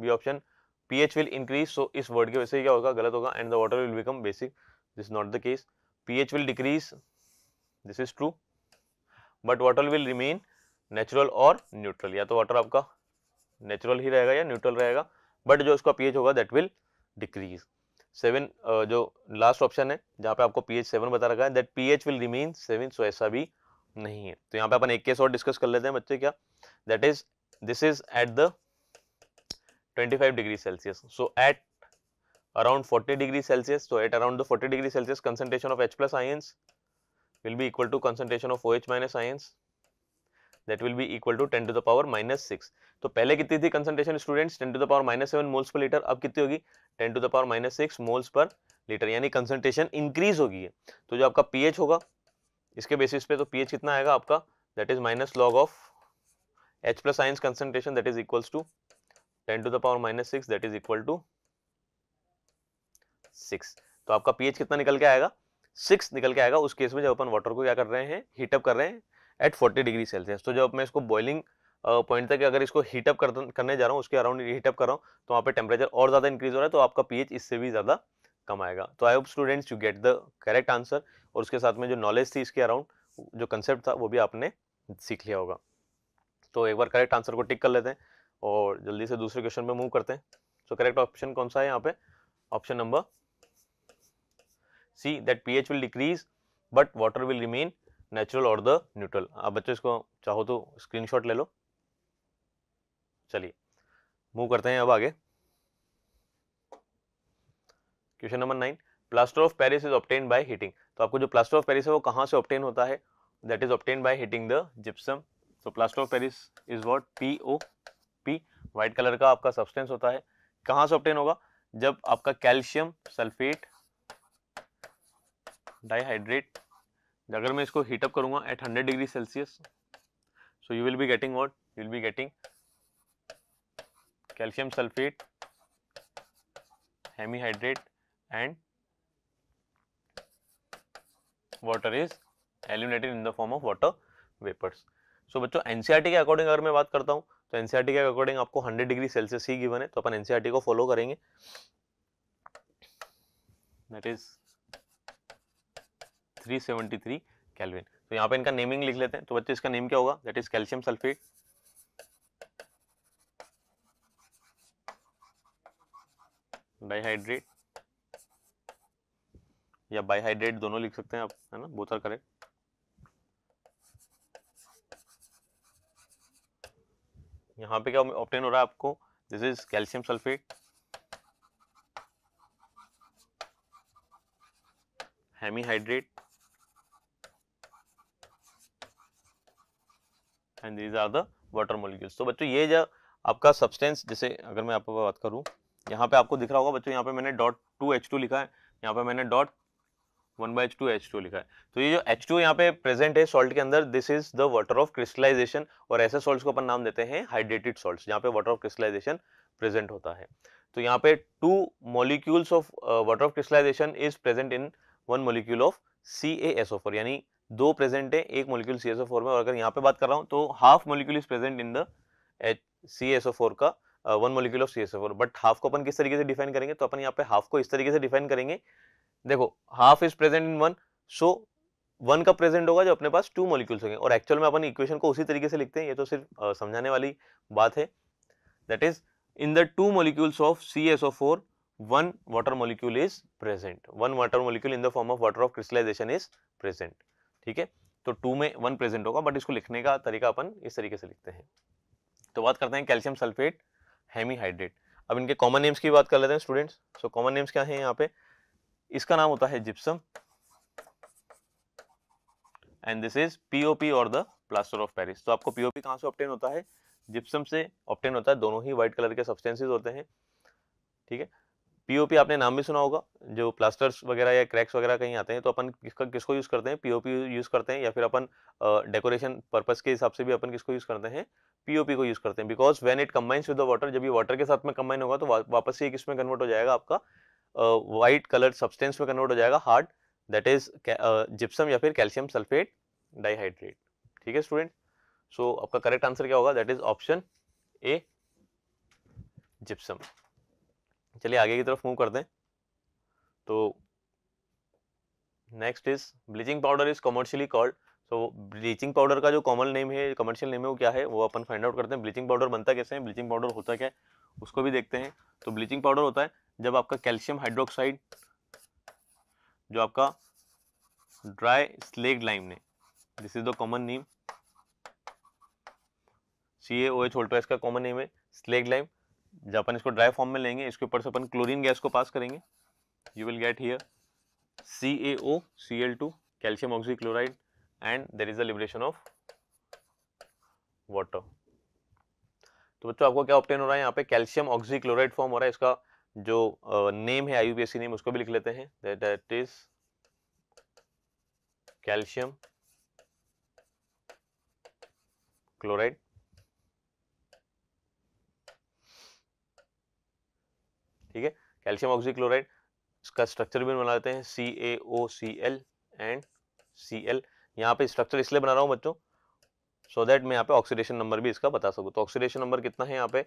B option pH will increase so इस वर्ड के वैसे क्या होगा गलत होगा and the water will become basic this not the case pH will decrease this is true but water will remain natural और न्यूट्रल या तो वाटर आपका नेचुरल ही रहेगा या न्यूट्रल रहेगा बट जो उसका पीएच होगा दैट विल डिक्रीज सेवन जो लास्ट ऑप्शन है जहाँ पे आपको पीएच सेवन बता रखा है that pH will remain seven so ऐसा भी नहीं है तो यहाँ पे अपन एक केस और डिस्कस कर लेते हैं बच्चे क्या that is this is at the 25 degree Celsius so at around 40 degree Celsius so at around the 40 degree Celsius concentration of H plus ions will be equal to concentration of OH minus ions that will be equal to 10 to the power minus 6. तो पहले कितनी थी concentration students 10 to the power minus 7 moles per liter अब कितनी होगी 10 to the power minus 6 moles per liter यानी concentration increase होगी तो जो आपका पीएच होगा इसके बेसिस पे तो pH कितना आएगा आपका that is minus log of H plus ions concentration that is equals to ten to the power minus six that is equal to six तो आपका पीएच कितना निकल के आएगा सिक्स निकल के आएगा उस केस में जब अपन वाटर को क्या कर रहे हैं हीटअप कर रहे हैं एट फोर्टी डिग्री सेल्सियस तो जब मैं इसको बॉइलिंग पॉइंट तक अगर इसको हीटअप कर, करने जा रहा हूँ उसके अराउंड हीटअप कर रहा हूँ तो वहाँ पे टेम्परेचर और ज़्यादा इंक्रीज हो रहा है तो आपका पीएच इससे भी ज़्यादा कम आएगा तो I hope students you get the correct answer और उसके साथ में जो नॉलेज थी इसके अराउंड जो कंसेप्ट था वो भी आपने सीख लिया होगा तो एक बार करेक्ट आंसर को टिक कर लेते हैं और जल्दी से दूसरे क्वेश्चन पे मूव करते हैं तो करेक्ट ऑप्शन कौन सा है यहाँ पे option number see that pH will decrease but water will remain natural और द न्यूट्रल आप बच्चों इसको चाहो तो स्क्रीन ले लो चलिए मूव करते हैं अब आगे question number nine plaster of Paris is obtain by heating तो आपको जो प्लास्टर ऑफ पेरिस है वो कहाँ से ऑप्टेन होता है that is obtain by heating the gypsum so plaster of Paris is what P O P white colour का आपका सब्सटेंस होता है कहाँ से ऑप्टेन होगा जब आपका कैल्शियम सल्फेट डाईहाइड्रेट अगर मैं इसको हीटअप करूंगा at hundred degree Celsius so you will be getting what you will be getting calcium sulphate hemihydrate and water is eliminated in the form of water vapours so बच्चों एनसीईआरटी e के अकॉर्डिंग अगर मैं बात करता हूँ तो एनसीईआरटी e के अकॉर्डिंग आपको 100 डिग्री सेल्सियस ही गिवन है तो अपन एनसीईआरटी e को फॉलो करेंगे दैट इज 373 केल्विन तो यहाँ पे इनका नेमिंग लिख लेते हैं तो बच्चे इसका नेम क्या होगा that is calcium sulphate dihydrate या बाइहाइड्रेट दोनों लिख सकते हैं आप है ना बोथर आर करेक्ट यहाँ पे क्या ऑप्टेन हो रहा है आपको this is calcium sulphate hemihydrate and these are the water molecules तो बच्चों ये जो आपका सब्सटेंस जैसे अगर मैं आपको बात करूँ यहाँ पे आपको दिख रहा होगा बच्चों यहाँ पे मैंने डॉट टू एच टू लिखा है यहाँ पे मैंने dot one by H two H two लिखा है तो ये जो एच टू यहाँ पे प्रेजेंट है सॉल्ट के अंदर this is the water of crystallisation और ऐसे सॉल्ट को अपन नाम देते हैं हाइड्रेटेड सॉल्ट जहाँ पे वाटर ऑफ क्रिस्टलाइजेशन प्रेजेंट होता है तो यहाँ पे two molecules of water of crystallisation is present in one molecule of C A S O four यानी दो प्रेजेंट है एक मोलिक्यूल सी में और अगर यहाँ पे बात कर रहा हूँ तो half molecule is present in the H C का one molecule of C but half को अपन किस तरीके से डिफाइन करेंगे तो अपन यहाँ पे हाफ को इस तरीके से डिफाइन करेंगे देखो half is present in one so one का प्रेजेंट होगा जो अपने पास टू मोलिक्यूल्स होंगे और एक्चुअल में अपन इक्वेशन को उसी तरीके से लिखते हैं ये तो सिर्फ आ, uh, समझाने वाली बात है that is in the two molecules of C S four one water molecule is present one water molecule in the form of water of crystallisation is present ठीक है तो टू में वन प्रेजेंट होगा बट इसको लिखने का तरीका अपन इस तरीके से लिखते हैं तो बात करते हैं कैल्शियम सल्फेट हेमीहाइड्रेट अब इनके कॉमन नेम्स की बात कर लेते हैं स्टूडेंट्स सो कॉमन नेम्स क्या है यहाँ पे इसका नाम होता है gypsum and this is POP और द प्लास्टर ऑफ पेरिस तो आपको पीओपी कहाँ से ऑप्टेन होता है जिप्सम से ऑप्टेन होता है दोनों ही व्हाइट कलर के सब्सटेंसेज होते हैं ठीक है पीओपी आपने नाम भी सुना होगा जो प्लास्टर्स वगैरह या क्रैक्स वगैरह कहीं आते हैं तो अपन किसका किसको यूज़ करते हैं पीओपी यूज़ करते हैं या फिर अपन डेकोरेशन पर्पस के हिसाब से भी अपन किसको यूज़ करते हैं पीओपी को यूज़ करते हैं because when it combines with the water जब ये वाटर के साथ में कम्बाइन होगा तो वा, वापस से किसमें कन्वर्ट हो जाएगा आपका वाइट कलर सब्सटेंस में कन्वर्ट हो जाएगा हार्ड दैट इज जिप्सम या फिर कैल्शियम सल्फेट डाइहाइड्रेट ठीक है स्टूडेंट सो आपका करेक्ट आंसर क्या होगा that is option A gypsum चलिए आगे की तरफ मूव करते हैं तो next is bleaching powder is commercially called so bleaching powder का जो कॉमन नेम है कमर्शियल नेम है वो क्या है वो अपन फाइंड आउट करते हैं ब्लीचिंग पाउडर बनता कैसे है ब्लीचिंग पाउडर होता क्या है उसको भी देखते हैं तो ब्लीचिंग पाउडर होता है जब आपका कैल्शियम हाइड्रोक्साइड जो आपका ड्राई स्लेग लाइम ने this is the common name C A O H whole two इसका कॉमन नेम है स्लेग लाइम जब अपन इसको ड्राई फॉर्म में लेंगे इसके ऊपर से अपन क्लोरीन गैस को पास करेंगे you will get here C A O C L two calcium oxy oxychloride and there is the liberation of water तो बच्चों आपको क्या ऑप्टेन हो रहा है यहाँ पे कैल्शियम ऑक्सी क्लोराइड फॉर्म हो रहा है इसका जो नेम है आई नेम उसको भी लिख लेते हैं दैट इज कैल्शियम क्लोराइड ठीक है कैल्शियम ऑक्सीक्लोराइड इसका स्ट्रक्चर भी बना लेते हैं C A O C L and C L यहाँ पे स्ट्रक्चर इसलिए बना रहा हूँ बच्चों सो so दैट मैं यहाँ पे ऑक्सीडेशन नंबर भी इसका बता सकूँ तो ऑक्सीडेशन नंबर कितना है यहाँ पे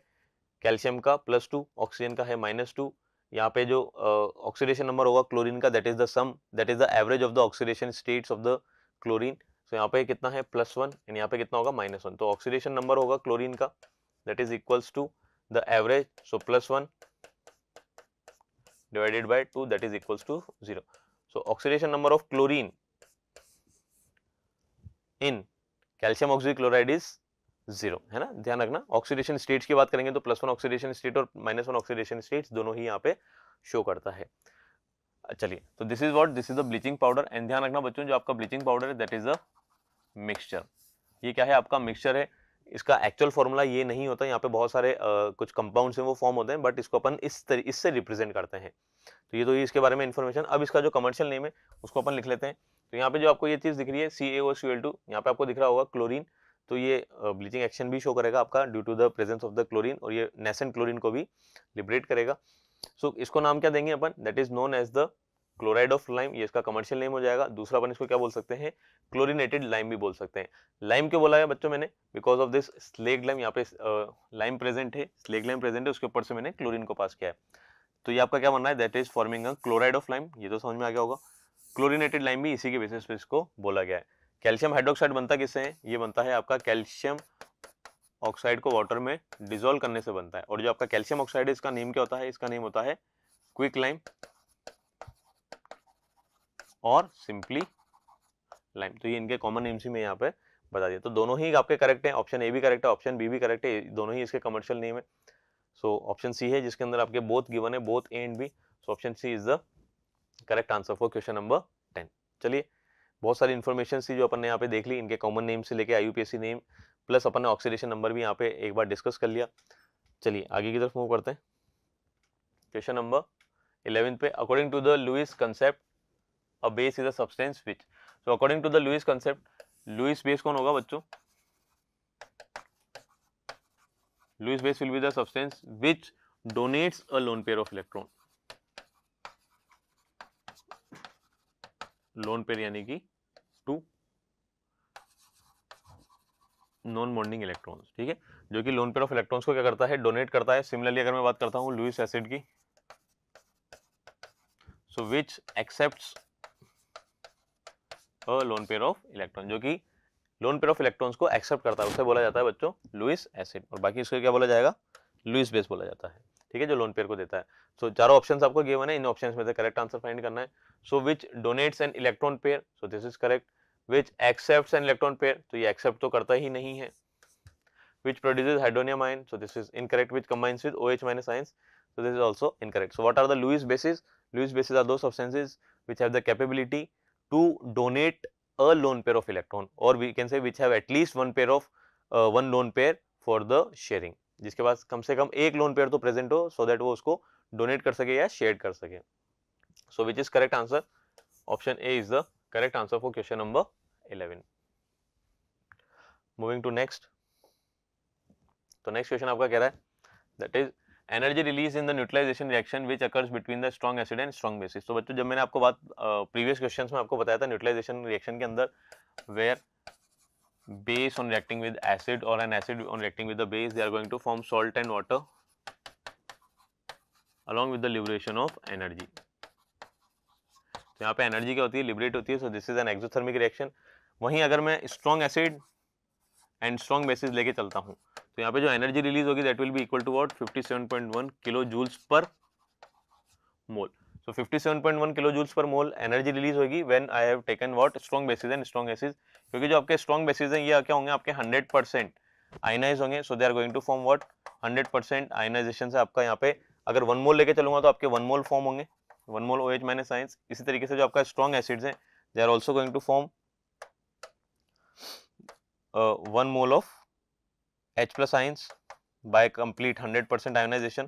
कैल्शियम का प्लस टू ऑक्सीजन का है माइनस टू यहाँ पे जो ऑक्सीडेशन नंबर होगा क्लोरीन का that is the sum that is the average of the oxidation states of the chlorine so यहाँ पे कितना है प्लस वन एंड यहाँ पे कितना होगा माइनस वन तो ऑक्सीडेशन नंबर होगा क्लोरीन का that is equals to the average so plus one divided by 2 that is equals to 0. So, oxidation number of chlorine in calcium oxychloride is zero है ना ध्यान रखना ऑक्सीडेशन स्टेट्स की बात करेंगे तो प्लस वन ऑक्सीडेशन स्टेट और माइनस वन ऑक्सीडेशन स्टेट्स दोनों ही यहाँ पे शो करता है चलिए तो this is what this is the bleaching powder and ध्यान रखना बच्चों जो आपका ब्लीचिंग पाउडर है दैट इज अ मिक्सचर ये क्या है आपका मिक्सचर है इसका एक्चुअल फॉर्मूला ये नहीं होता यहाँ पे बहुत सारे आ, कुछ कंपाउंड्स हैं वो फॉर्म होते हैं बट इसको अपन इस इससे रिप्रेजेंट करते हैं तो ये तो ये इसके बारे में इन्फॉर्मेशन अब इसका जो कमर्शियल नेम है उसको अपन लिख लेते हैं तो यहाँ पे जो आपको ये चीज़ दिख रही है सी A O C L to यहाँ पे आपको दिख रहा होगा क्लोरीन तो ये ब्लीचिंग एक्शन भी शो करेगा आपका due to the presence of the chlorine और ये नेसेंट क्लोरीन को भी लिबरेट करेगा सो so, इसको नाम क्या देंगे अपन that is known as the chloride of lime ये इसका कमर्शियल नेम हो जाएगा दूसरा अपन इसको क्या बोल सकते हैं क्लोरिनेटेड लाइम भी बोल सकते हैं लाइम क्यों बोला है बच्चों मैंने because of this slaked lime यहाँ पे लाइम प्रेजेंट है स्लेग लाइम प्रेजेंट है उसके ऊपर से मैंने क्लोरीन को पास किया है तो ये आपका क्या बनना है that is forming a chloride of lime ये तो समझ में आ गया होगा क्लोरिनेटेड लाइम भी इसी के बेसिस पे इसको बोला गया है कैल्शियम हाइड्रोक्साइड बनता किससे है ये बनता है आपका कैल्शियम ऑक्साइड को वाटर में डिजोल्व करने से बनता है और जो आपका कैल्शियम ऑक्साइड है इसका नेम क्या होता है इसका नेम होता है क्विक लाइम और सिंपली लाइम तो ये इनके कॉमन नेम्स ही मैं यहाँ पे बता दिया तो दोनों ही आपके करेक्ट हैं ऑप्शन ए भी करेक्ट है ऑप्शन बी भी करेक्ट है दोनों ही इसके कमर्शियल नेम है सो ऑप्शन सी है जिसके अंदर आपके बोथ गिवन है both A and B so option C is the correct answer for question number ten चलिए बहुत सारी इन्फॉर्मेशन थी जो अपन ने यहाँ पे देख ली इनके कॉमन नेम से लेके आई नेम प्लस अपन ने ऑक्सीडेशन नंबर भी यहाँ पे एक बार डिस्कस कर लिया चलिए आगे की तरफ मूव करते हैं क्वेश्चन नंबर इलेवन पे according to the Lewis concept base is a which so according to the Lewis concept Lewis base कौन होगा बच्चों Lewis base will be the which donates a lone pair of electron lone pair यानी कि टू नॉन बॉन्डिंग इलेक्ट्रॉन ठीक है जो कि लोन पेयर ऑफ इलेक्ट्रॉन को क्या करता है डोनेट करता है सिमिलरली अगर मैं बात करता हूं लुइस एसिड की so which accept lone pair of electron जो कि लोन पेयर ऑफ इलेक्ट्रॉन्स को एक्सेप्ट करता है उसे बोला जाता है बच्चों लुइस एसिड और बाकी इसको क्या बोला जाएगा लुइस बेस बोला जाता है ठीक है जो लोन पेयर को देता है सो so, चारों ऑप्शन आपको गिवन है इन ऑप्शन में से करेक्ट आंसर फाइंड करना है so which donates an electron pair so this is correct which accept an electron pair तो ये एक्सेप्ट तो करता ही नहीं है which produces hydronium ion so this is incorrect which combines with OH minus ions so this is also incorrect so what are the Lewis bases Lewis bases are those substances which have the capability to donate a lone pair of electron और we can say which have at least one pair of one lone pair for the sharing जिसके पास कम से कम एक लोन पेयर तो प्रेजेंट हो सो so दैट वो उसको डोनेट कर सके या शेयर कर सके so which is correct answer option A is the correct answer for question number eleven moving to next तो नेक्स्ट क्वेश्चन आपका कह रहा है that is energy release in the neutralisation reaction which occurs between the strong acid and strong bases तो बच्चों जब मैंने आपको बात प्रीवियस क्वेश्चन में आपको बताया था न्यूट्रलाइजेशन रिएक्शन के अंदर where base on reacting with acid और an acid on reacting with the base they are going to form salt and water along with the liberation of energy तो यहाँ पे एनर्जी क्या होती है लिबरेट होती है so this is an exothermic reaction वहीं अगर मैं strong acid and strong bases लेके चलता हूँ तो यहाँ पे जो एनर्जी रिलीज होगी that will be equal to what 57.1 kilo joules per mole so 57.1 kilo joules per mole energy release होगी when I have taken what strong bases and strong एसिस क्योंकि जो आपके स्ट्रॉन्ग बेसिस हैं ये क्या होंगे आपके हंड्रेड परसेंट आइनाइज होंगे so they are going to form what 100 percent ionisation से आपका यहाँ पे अगर वन मोल लेके चलूंगा तो आपके वन मोल फॉर्म होंगे one mole O H minus ions इसी तरीके से जो आपका स्ट्रॉन्ग एसिड्स हैं they are also going to form one mole of H plus ions by complete 100 percent ionisation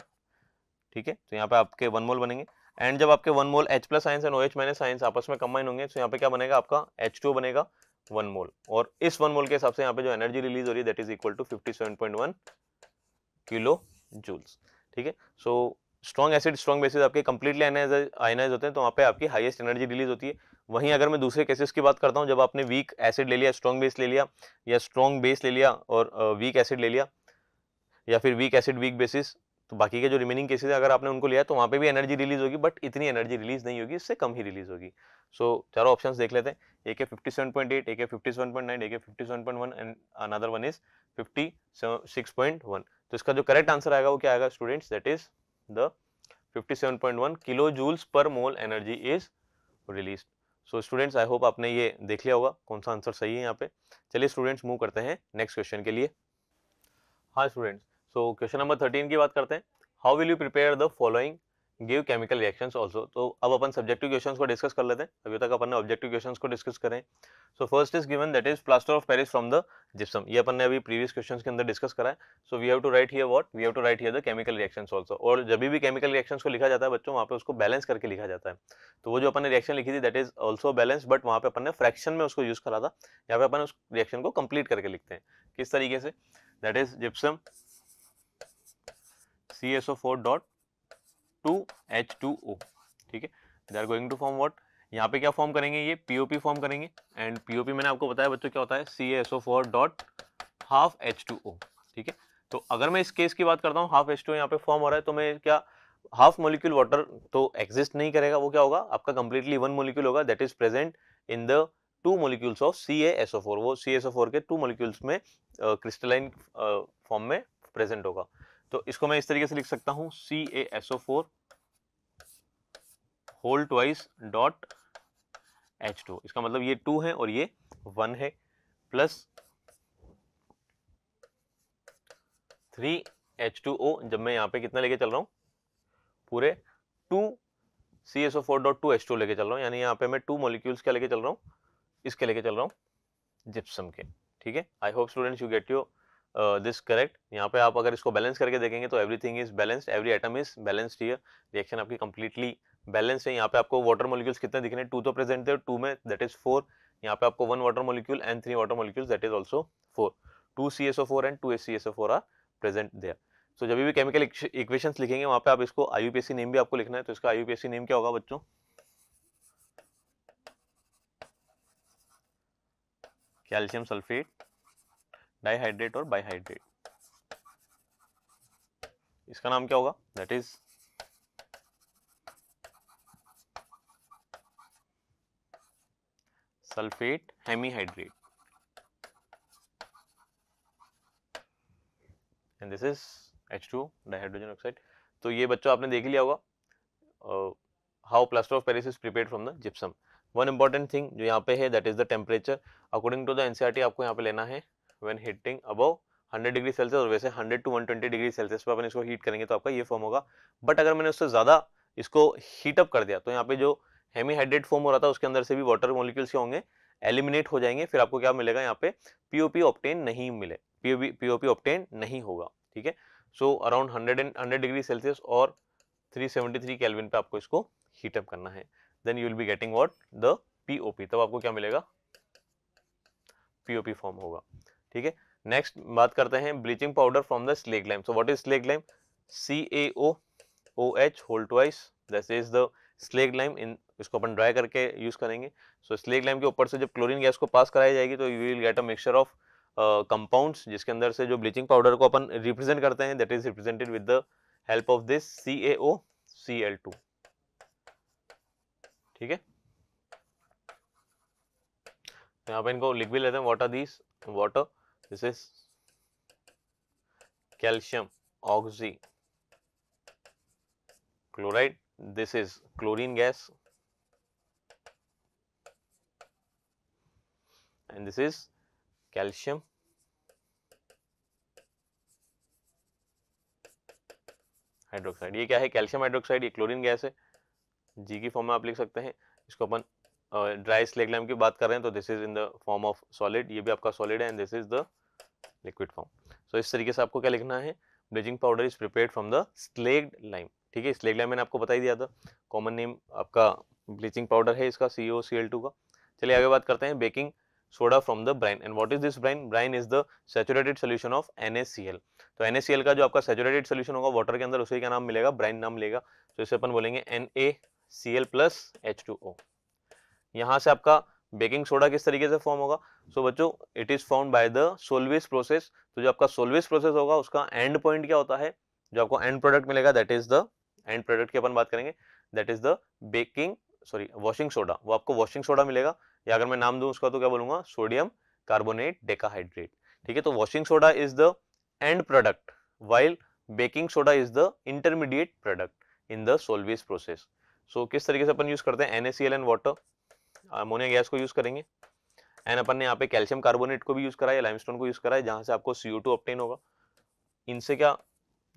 ठीक है तो यहाँ पे आपके वन मोल बनेंगे एंड जब आपके one mole H plus ions and OH minus ions आपस में कंबाइन होंगे तो यहाँ पे क्या बनेगा आपका एच टू बनेगा वन मोल और इस वन मोल के हिसाब से यहाँ पे जो एनर्जी रिलीज हो रही है that is equal to fifty seven point one kilo joules ठीक है so strong acid strong bases आपके कंप्लीटली आयनाइज होते हैं तो वहाँ पे आपकी हाईएस्ट एनर्जी रिलीज होती है वहीं अगर मैं दूसरे केसेस की बात करता हूँ जब आपने वीक एसिड ले लिया स्ट्रॉन्ग बेस ले लिया या स्ट्रॉन्ग बेस ले लिया और वीक एसिड ले लिया या फिर वीक एसिड वीक बेसिस तो बाकी के जो रिमेनिंग केसेज अगर आपने उनको लिया तो वहाँ पे भी एनर्जी रिलीज होगी बट इतनी एनर्जी रिलीज नहीं होगी इससे कम ही रिलीज होगी सो so, चारों ऑप्शन देख लेते हैं सेवन पॉइंट नाइन ए के fifty seven point one and another one is one तो इसका जो करेक्ट आंसर आएगा वो क्या आएगा students that is the 57.1 kilo joules per mole energy is release so students I hope आपने ये देख लिया होगा कौन सा आंसर सही है यहाँ पे चलिए स्टूडेंट्स मूव करते हैं नेक्स्ट क्वेश्चन के लिए हाँ student so question number thirteen की बात करते हैं how will you prepare the following give chemical reactions also तो अब अपन सब्जेक्टिव क्वेश्चंस को डिस्कस कर लेते हैं अभी तक अपन ने ऑब्जेक्टिव क्वेश्चंस को डिस्कस करें so first is given that is plaster of Paris from the gypsum ये अपन ने अभी प्रीवियस क्वेश्चंस के अंदर डिस्कस करा है so we have to write here what we have to write here the chemical reactions also और जब भी केमिकल रिएक्शंस को लिखा जाता है बच्चों वहां पे उसको बैलेंस करके लिखा जाता है तो वो जो अपन ने रिएक्शन लिखी थी that is also balance but वहां पे अपन ने फ्रैक्शन में उसको यूज करा था यहां पे अपन उस रिएक्शन को कंप्लीट करके लिखते हैं किस तरीके से that is gypsum C dot two H two O ठीक है they are going to form what यहाँ पे क्या फॉर्म करेंगे ये पीओपी फॉर्म करेंगे एंड पीओपी मैंने आपको बताया बच्चों क्या होता है C S O four dot half H two O ठीक है तो अगर मैं इस केस की बात करता हूँ हाफ एच टू यहाँ पे फॉर्म हो रहा है तो मैं क्या हाफ मोलिक्यूल वाटर तो एग्जिस्ट नहीं करेगा वो क्या होगा आपका कंप्लीटली वन मोलिक्यूल होगा that is present in the two molecules of C S O four वो सी एस ओ फोर के टू मोलिक्यूल्स में क्रिस्टलाइन uh, फॉर्म uh, में प्रेजेंट होगा तो इसको मैं इस तरीके से लिख सकता हूं C A SO four whole twice dot H two इसका मतलब ये टू है और ये वन है plus three H two O जब मैं यहाँ पे कितना लेके चल रहा हूं पूरे two C S O four dot two H two लेके चल रहा हूं यानी यहां पे मैं टू मॉलिक्यूल्स क्या लेके चल रहा हूँ इसके लेके चल रहा हूँ जिप्सम के ठीक है I hope students you get your this correct यहाँ पे आप अगर इसको बैलेंस करके देखेंगे तो everything is balanced every item is balanced here reaction आपकी कंप्लीटली बैलेंस है यहाँ पे आपको वाटर मोलिक्यूल्स कितने दिखने टू तो प्रेजेंट थे टू में दैट इज फोर यहाँ पे आपको one water molecule and three water molecules that is also four two C S O four and two S C S O four are present there so जब भी केमिकल इक्वेशन लिखेंगे वहाँ पे आप इसको आई नेम भी आपको लिखना है तो इसका आई नेम क्या होगा बच्चों कैल्शियम सल्फेट डाइहाइड्रेट और बाइहाइड्रेट इसका नाम क्या होगा that is sulphate hemihydrate and this is two dihydrogen oxide तो ये बच्चों आपने देख लिया होगा how plaster of Paris is prepare from the gypsum one important thing जो यहाँ पे है that is the temperature according to the NCR आपको यहाँ पे लेना है when hitting above 100 degree Celsius और वैसे 100 टू 120 डिग्री सेल्सियस पर अपन इसको हीट करेंगे तो आपका ये फॉर्म होगा बट अगर मैंने उससे ज़्यादा इसको हीट अप कर दिया तो यहाँ पे जो हेमी हाइड्रेट फॉर्म हो रहा था उसके अंदर से भी वाटर मॉलिक्यूल्स होंगे एलिमिनेट हो जाएंगे फिर आपको क्या मिलेगा यहाँ पे पीओपी ऑप्टेन नहीं मिले पीओपी ऑप्टेन नहीं होगा ठीक है so around hundred and hundred degree Celsius और थ्री थ्री केल्विन पे आपको इसको हीटअप करना है then you will be getting what the POP तब आपको क्या मिलेगा पीओपी फॉर्म होगा ठीक है नेक्स्ट बात करते हैं bleaching powder from the slake lime so what is slake lime C A O O H whole twice this is the slaked lime in इसको अपन ड्राई करके यूज़ करेंगे सो so, स्लेग लाइम के ऊपर से जब क्लोरीन गैस को पास कराई जाएगी तो you will get a mixture of compounds जिसके अंदर से जो ब्लीचिंग पाउडर को अपन रिप्रेजेंट करते हैं that is represented with the help of this C A O C L two ठीक है यहाँ पे इनको लिख भी लेते हैं what are these water this is calcium oxy chloride this is chlorine gas and this is calcium hydroxide ये क्या है कैल्शियम हाइड्रोक्साइड ये क्लोरीन गैस है जी की फॉर्म में आप लिख सकते हैं इसको अपन ड्राई स्लेग लैम्प की बात कर रहे हैं तो this is in the form of solid ये भी आपका सॉलिड है and this is the liquid form so इस तरीके से आपको क्या लिखना है bleaching powder is prepare from the slaked lime ठीक है स्लेग लाइम मैंने आपको बताई दिया था कॉमन नेम आपका ब्लीचिंग पाउडर है इसका सी ओ सी एल टू का चलिए आगे बात करते हैं baking soda from the brine and what is this brine brine is the saturated solution of N तो एन का जो आपका सेचुरेटेड सोल्यूशन होगा वाटर के अंदर उसी का नाम मिलेगा ब्राइन नाम लेगा तो इसे अपन बोलेंगे N A C L plus H two O यहाँ से आपका बेकिंग सोडा किस तरीके से फॉर्म होगा सो so, बच्चों it is form by the Solvay process तो जो आपका सोलविस प्रोसेस होगा उसका एंड पॉइंट क्या होता है जो आपको एंड प्रोडक्ट मिलेगा that is the end product की अपन बात करेंगे that is the baking sorry washing soda वो आपको वॉशिंग सोडा मिलेगा या अगर मैं नाम दूं उसका तो क्या बोलूंगा सोडियम कार्बोनेट डेकाहाइड्रेट ठीक है तो washing soda is the end product while baking soda is the intermediate product in the Solvay process so किस तरीके से अपन यूज करते हैं NACL and water ammonia gas को यूज़ करेंगे एंड अपन ने यहाँ पे कैल्शियम कार्बोनेट को भी यूज़ करा है लाइमस्टोन को यूज़ करा है जहाँ से आपको सीओ टू ऑप्टेन होगा इनसे क्या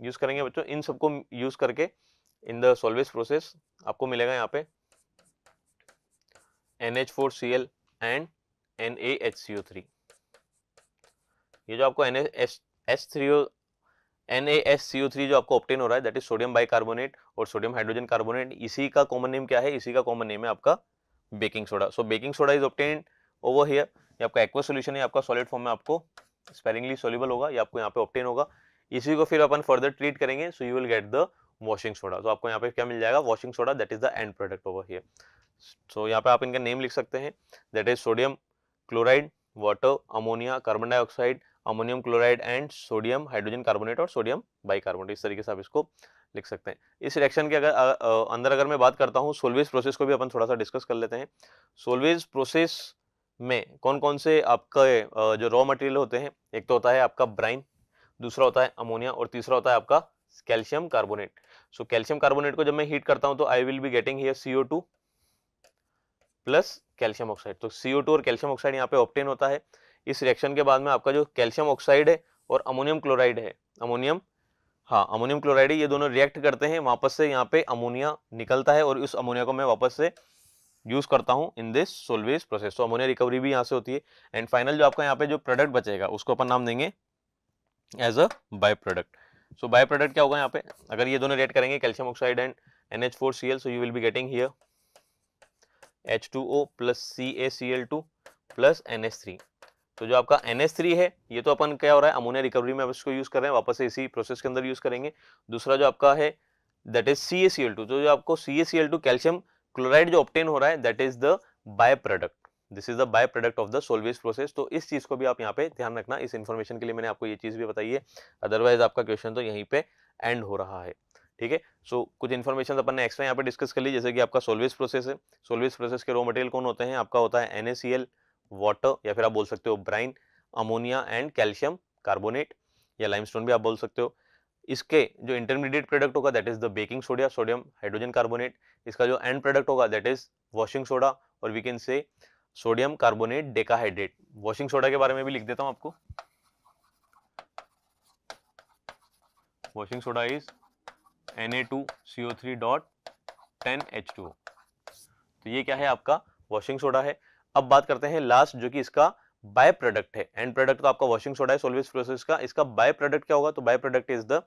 यूज़ करेंगे बच्चों इन सबको यूज़ करके इन द सोलवेज प्रोसेस आपको मिलेगा यहाँ पे N H four C L and N A H C O three ये जो आपको N S S three O N A S C O three जो आपको ऑप्टेन हो रहा है दैट इज सोडियम बाइकार्बोनेट और सोडियम हाइड्रोजन कार्बोनेट इसी का कॉमन नेम क्या है इसी का कॉमन नेम है आपका baking soda so baking soda is obtain over here ये आपका एक्वा सोल्यूशन है आपका सॉलिड फॉर्म में आपको स्पेरिंगली सोल्यूबल होगा ये आपको यहाँ पे ऑप्टेन होगा इसी को फिर अपन फर्दर ट्रीट करेंगे so you will get the washing soda तो आपको यहाँ पे क्या मिल जाएगा washing soda that is the end product over here so यहाँ पे आप इनका नेम लिख सकते हैं that is sodium chloride water ammonia carbon dioxide ammonium chloride and sodium hydrogen carbonate और सोडियम बाइकार्बोनेट इस तरीके से आप इसको लिख सकते हैं इस रिएक्शन के अगर अंदर अगर मैं बात करता हूँ सोलवेज प्रोसेस को भी अपन थोड़ा सा डिस्कस कर लेते हैं सोलवेज प्रोसेस में कौन कौन से आपका जो रॉ मटेरियल होते हैं एक तो होता है आपका ब्राइन दूसरा होता है अमोनिया और तीसरा होता है आपका calcium carbonate so calcium carbonate को जब मैं हीट करता हूं तो I will be getting here CO two plus calcium oxide तो सीओ टू और कैल्शियम ऑक्साइड यहाँ पे ऑप्टेन होता है इस रिएक्शन के बाद में आपका जो कैल्शियम ऑक्साइड है और अमोनियम क्लोराइड है अमोनियम हाँ अमोनियम क्लोराइड ये दोनों रिएक्ट करते हैं वापस से यहाँ पे अमोनिया निकलता है और उस अमोनिया को मैं वापस से यूज करता हूँ इन दिस सोलवेज प्रोसेस तो अमोनिया रिकवरी भी यहाँ से होती है एंड फाइनल जो आपका यहाँ पे जो प्रोडक्ट बचेगा उसको अपन नाम देंगे as a by product so by product क्या होगा यहाँ पे अगर ये दोनों रिएक्ट करेंगे calcium oxide and N H four C L so you will be getting here H two O plus C A C L two plus N H three तो जो आपका एन है ये तो अपन क्या हो रहा है अमोनिया रिकवरी में इसको यूज़ कर रहे हैं वापस इसी प्रोसेस के अंदर यूज़ करेंगे दूसरा जो आपका है that is C A C L two जो आपको C A C L two calcium chloride जो ऑप्टेन हो रहा है that is the by product this is the by product of the Solvay process तो इस चीज़ को भी आप यहाँ पे ध्यान रखना इस इन्फॉर्मेशन के लिए मैंने आपको ये चीज़ भी बताई है अदरवाइज आपका क्वेश्चन तो यहीं पे एंड हो रहा है ठीक है सो कुछ इन्फॉर्मेशन अपन ने एक्स्ट्रा यहाँ पे डिस्कस कर ली जैसे कि आपका सोलवेज प्रोसेस है सोलवेज प्रोसेस के रो मटेरियल कौन होते हैं आपका होता है एन वाटर या फिर आप बोल सकते हो brine ammonia and calcium carbonate या लाइमस्टोन भी आप बोल सकते हो इसके जो इंटरमीडिएट प्रोडक्ट होगा that is the baking soda sodium hydrogen carbonate इसका जो एंड प्रोडक्ट होगा दैट इज वॉशिंग सोडा और we can say sodium carbonate decahydrate washing soda के बारे में भी लिख देता हूं आपको washing soda is N A two C O three dot ten H Na2CO3.10H2O तो ये क्या है आपका वॉशिंग सोडा है अब बात करते हैं लास्ट जो कि इसका बाय प्रोडक्ट है एंड प्रोडक्ट तो आपका वॉशिंग सोडा है सोलविस प्रोसेस का इसका बाय प्रोडक्ट क्या होगा तो by product is the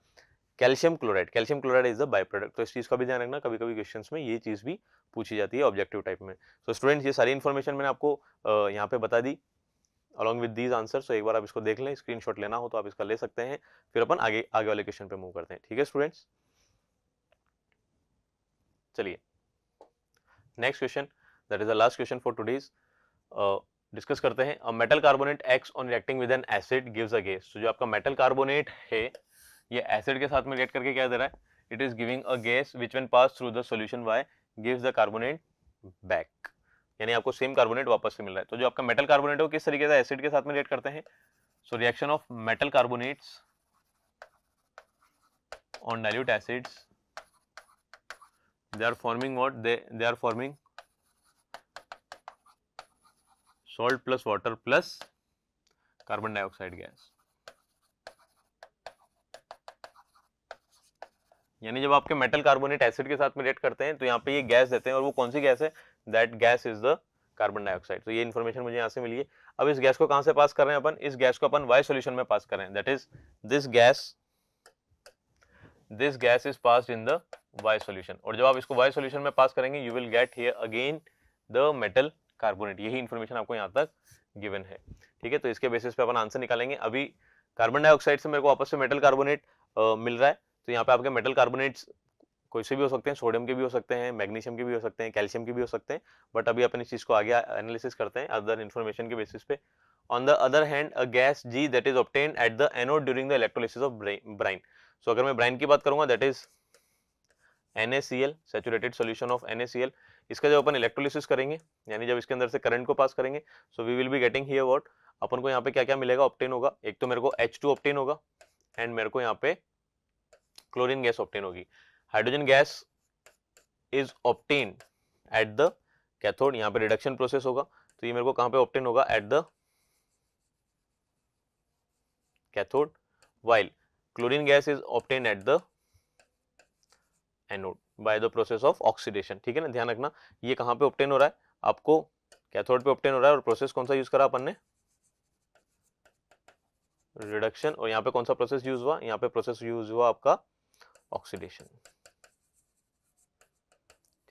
calcium chloride calcium chloride is the by product तो इस चीज़ का भी ध्यान रखना कभी कभी क्वेश्चन में ये चीज़ भी पूछी जाती है ऑब्जेक्टिव टाइप में सो so, स्टूडेंट्स ये सारी इन्फॉर्मेशन मैंने आपको यहाँ पे बता दी अलॉन्ग विद दीज आंसर सो एक बार आप इसको देख लें शॉट लेना हो तो आप इसका ले सकते हैं फिर अपन आगे आगे वाले क्वेश्चन पे मूव करते हैं ठीक है स्टूडेंट्स चलिए next question that is the last question for today's discuss करते हैं metal carbonate X on reacting with an acid gives a gas तो जो आपका मेटल कार्बोनेट है ये एसिड के साथ में रिएक्ट करके क्या दे रहा है it is giving a gas which when pass through the solution Y gives the carbonate back यानी आपको सेम कार्बोनेट वापस से मिल रहा है तो जो आपका मेटल कार्बोनेट है वो किस तरीके से एसिड के साथ में रिएक्ट करते हैं so reaction of metal carbonates on dilute acids they are forming what they they are forming salt plus water plus carbon dioxide gas यानी जब आपके मेटल कार्बोनेट एसिड के साथ में रिएक्ट करते हैं तो यहाँ पे ये गैस देते हैं और वो कौन सी गैस है that gas is the carbon dioxide तो ये इन्फॉर्मेशन मुझे यहाँ से मिली है अब इस गैस को कहाँ से पास कर रहे हैं अपन इस गैस को अपन वाई सोल्यूशन में पास कर रहे हैं that is this gas this gas is pass in the Y solution और जब आप इसको वाई सोल्यूशन में पास करेंगे you will get here again the metal carbonate यही इन्फॉर्मेशन आपको यहाँ तक गिवन है ठीक है तो इसके बेसिस पे अपन आंसर निकालेंगे अभी कार्बन डाइऑक्साइड से मेरे को वापस से मेटल कार्बोनेट मिल रहा है तो यहाँ पे आपके मेटल कार्बोनेट्स कोई से भी हो सकते हैं सोडियम के भी हो सकते हैं मैग्नीशियम के भी हो सकते हैं कैल्शियम के भी हो सकते हैं बट अभी अपन इस चीज़ को आगे एनालिसिस करते हैं अदर इन्फॉर्मेशन के बेसिस पे on the other hand a gas G that is obtained at the anode during the electrolysis of brine so अगर मैं ब्राइन की बात करूंगा that is NaCl saturated solution of NaCl इसका जब अपन इलेक्ट्रोलिसिस करेंगे यानी जब इसके अंदर से करंट को पास करेंगे so we will be getting here what अपन को यहाँ पे क्या क्या मिलेगा ऑप्टेन होगा एक तो मेरे को एच टू ऑप्टेन होगा एंड मेरे को यहाँ पे क्लोरीन गैस ऑप्टेन होगी hydrogen gas is obtained at the cathode यहाँ पे रिडक्शन प्रोसेस होगा तो ये मेरे को कहाँ पे ऑप्टेन होगा at the cathode while chlorine gas is obtained at the anode by the process of oxidation ठीक है ना ध्यान रखना ये कहाँ पे ऑप्टेन हो रहा है आपको कैथोड पे ऑप्टेन हो रहा है और प्रोसेस कौन सा यूज करा अपन ने रिडक्शन और यहाँ पे कौन सा प्रोसेस यूज हुआ यहाँ पे प्रोसेस यूज हुआ आपका ऑक्सीडेशन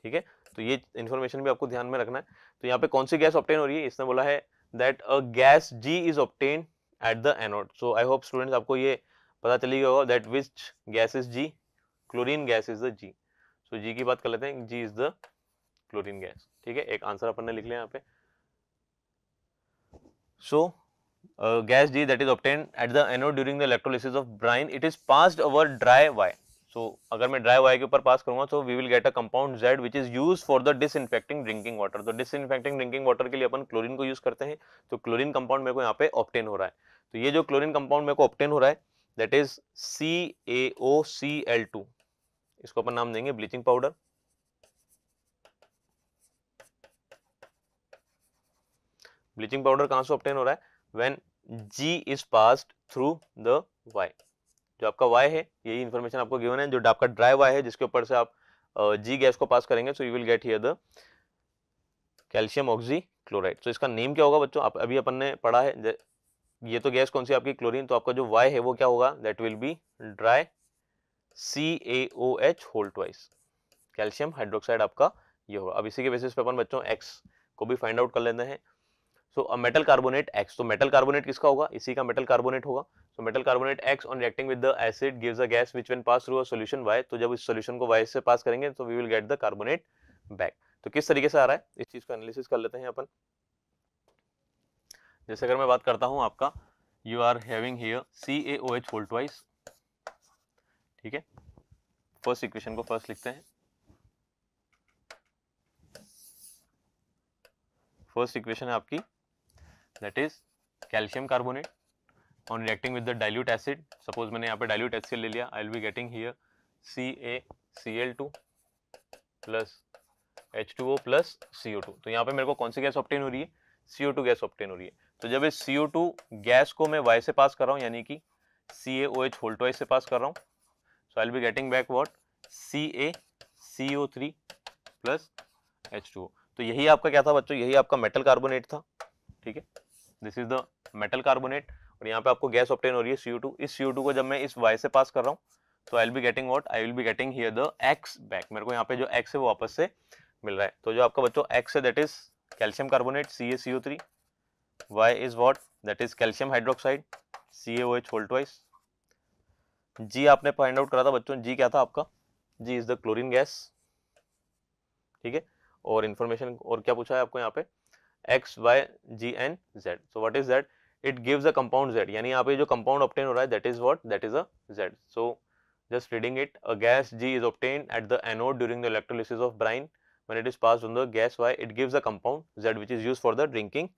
ठीक है तो ये इन्फॉर्मेशन भी आपको ध्यान में रखना है तो यहाँ पे कौन सी गैस ऑप्टेन हो रही है इसने बोला है that a gas G is obtained at the anode so I hope students आपको ये पता चली गया होगा that which gas is G chlorine gas is the G तो जी की बात कर लेते हैं G is the chlorine gas ठीक है एक आंसर अपन ने लिख लिया यहाँ पे so gas G that is obtained at the anode during the electrolysis of brine it is passed over dry Y so अगर मैं ड्राई वाई के ऊपर पास करूंगा तो we will get a compound Z which is use for the disinfecting drinking water तो डिसइनफेक्टिंग ड्रिंकिंग वाटर के लिए अपन क्लोरीन को यूज करते हैं तो क्लोरीन कंपाउंड मेरे को यहाँ पे ऑप्टेन हो रहा है तो ये जो क्लोरीन कंपाउंड मेरे को ऑप्टेन हो रहा है that is C A O C L two इसको अपन नाम देंगे ब्लीचिंग पाउडर ब्लीचिंग पाउडर कहां से ऑप्टेन हो रहा है when G is passed through the Y जो आपका वाई है यही इंफॉर्मेशन आपको गिवन है जो आपका ड्राई वाई है जिसके ऊपर से आप जी गैस को पास करेंगे so you will get here the calcium oxy chloride so इसका नेम क्या होगा बच्चों आप अभी अपन ने पढ़ा है ये तो गैस कौन सी आपकी क्लोरीन तो आपका जो वाई है वो क्या होगा that will be dry C A O H whole twice calcium hydroxide आपका ये होगा अब इसी के बेसिस पे अपन बच्चों एक्स को भी फाइंड आउट कर लेते हैं so a metal carbonate X तो मेटल कार्बोनेट किसका होगा इसी का मेटल कार्बोनेट होगा so metal carbonate X on reacting with the acid gives a gas which when pass through a solution Y तो जब इस सॉल्यूशन को वाई से पास करेंगे तो we will get the carbonate back तो किस तरीके से आ रहा है इस चीज को एनालिसिस कर लेते हैं अपन जैसे अगर मैं बात करता हूं आपका you are having here C A O H whole twice ठीक है फर्स्ट इक्वेशन को फर्स्ट लिखते हैं फर्स्ट इक्वेशन है आपकी that is calcium carbonate on reacting with the dilute acid suppose मैंने यहाँ पे डाइल्यूट एसिड ले लिया I will be getting here C A C L two plus H two O plus C O two तो यहाँ पे मेरे को कौन सी गैस ऑप्टेन हो रही है C O two gas obtained हो रही है तो जब इस सी ओ टू गैस को मैं वाई से पास कर रहा हूँ यानी कि सी ए ओ एच होल्टवाइज से पास कर रहा हूँ So, I be getting back what CaCO3 plus H2O. तो यही आपका क्या था बच्चों यही आपका मेटल कार्बोनेट था ठीक है this is the metal carbonate और यहाँ पे आपको गैस ऑप्टेन हो रही है टू इस टू को जब मैं इस वाई से पास कर रहा हूँ तो I will be getting what I will be getting here the X back मेरे को यहाँ पे जो एक्स है वो वापस से मिल रहा है तो जो आपका बच्चों एक्स है that is calcium carbonate C A C three Y is what that is calcium hydroxide C A O H whole twice G आपने फाइंड आउट करा था बच्चों जी क्या था आपका G is the chlorine gas ठीक है और इन्फॉर्मेशन और क्या पूछा है आपको यहाँ पे X Y G N Z so what is that it gives a compound Z यानी यहाँ पे जो कंपाउंड ऑप्टेन हो रहा है that is what that is a Z so just reading it a gas G is obtained at the anode during the electrolysis of brine when it is pass on the gas Y it gives a compound Z which is use for the drinking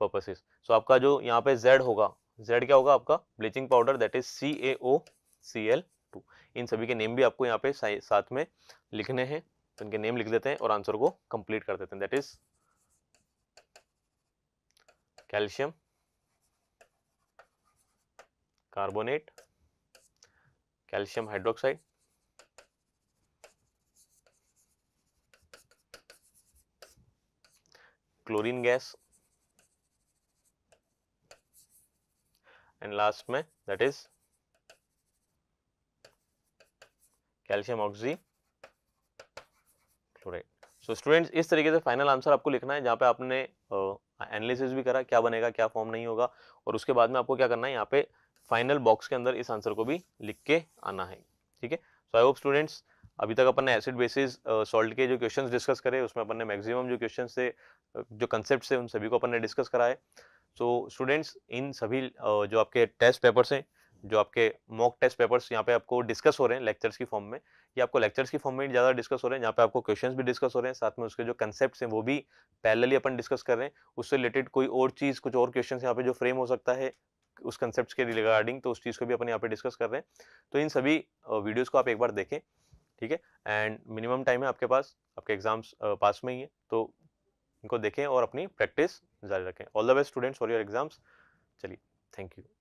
purposes so आपका जो यहाँ पे जेड होगा जेड क्या होगा आपका bleaching powder that is C A O C L two इन सभी के नेम भी आपको यहाँ पे साथ में लिखने हैं तो इनके नेम लिख देते हैं और आंसर को कंप्लीट कर देते हैं that is calcium carbonate calcium hydroxide chlorine gas and last में that is calcium oxy chloride so students इस तरीके से फाइनल आंसर आपको लिखना है जहां पे आपने एनालिसिस uh, भी करा क्या बनेगा क्या फॉर्म नहीं होगा और उसके बाद में आपको क्या करना है यहाँ पे फाइनल बॉक्स के अंदर इस आंसर को भी लिख के आना है ठीक है सो आई होप स्टूडेंट्स अभी तक अपन ने एसिड बेसिस सॉल्ट के जो क्वेश्चंस डिस्कस करे उसमें अपन ने मैक्सिमम जो क्वेश्चंस थे जो कंसेप्ट्स थे उन सभी को अपन ने डिस्कस कराए है सो स्टूडेंट्स इन सभी जो आपके टेस्ट पेपर्स हैं जो आपके मॉक टेस्ट पेपर्स यहाँ पे आपको डिस्कस हो रहे हैं लेक्चर्स की फॉर्म में ये आपको लेक्चर्स की फॉर्म में ज़्यादा डिस्कस हो रहे हैं यहाँ पे आपको क्वेश्चंस भी डिस्कस हो रहे हैं साथ में उसके जो कंसेप्ट हैं वो भी पैरेलली अपन डिस्कस कर रहे हैं उससे रिलेटेड कोई और चीज़ कुछ और क्वेश्चन यहाँ पे जो फ्रेम हो सकता है उस कंसेप्ट के रिगार्डिंग तो उस चीज़ को भी अपन यहाँ पे डिस्कस कर रहे हैं तो इन सभी वीडियोज़ को आप एक बार देखें ठीक है एंड मिनिमम टाइम है आपके पास आपके एग्जाम्स पास में ही है तो इनको देखें और अपनी प्रैक्टिस जारी रखें all the best students for your exams चलिए थैंक यू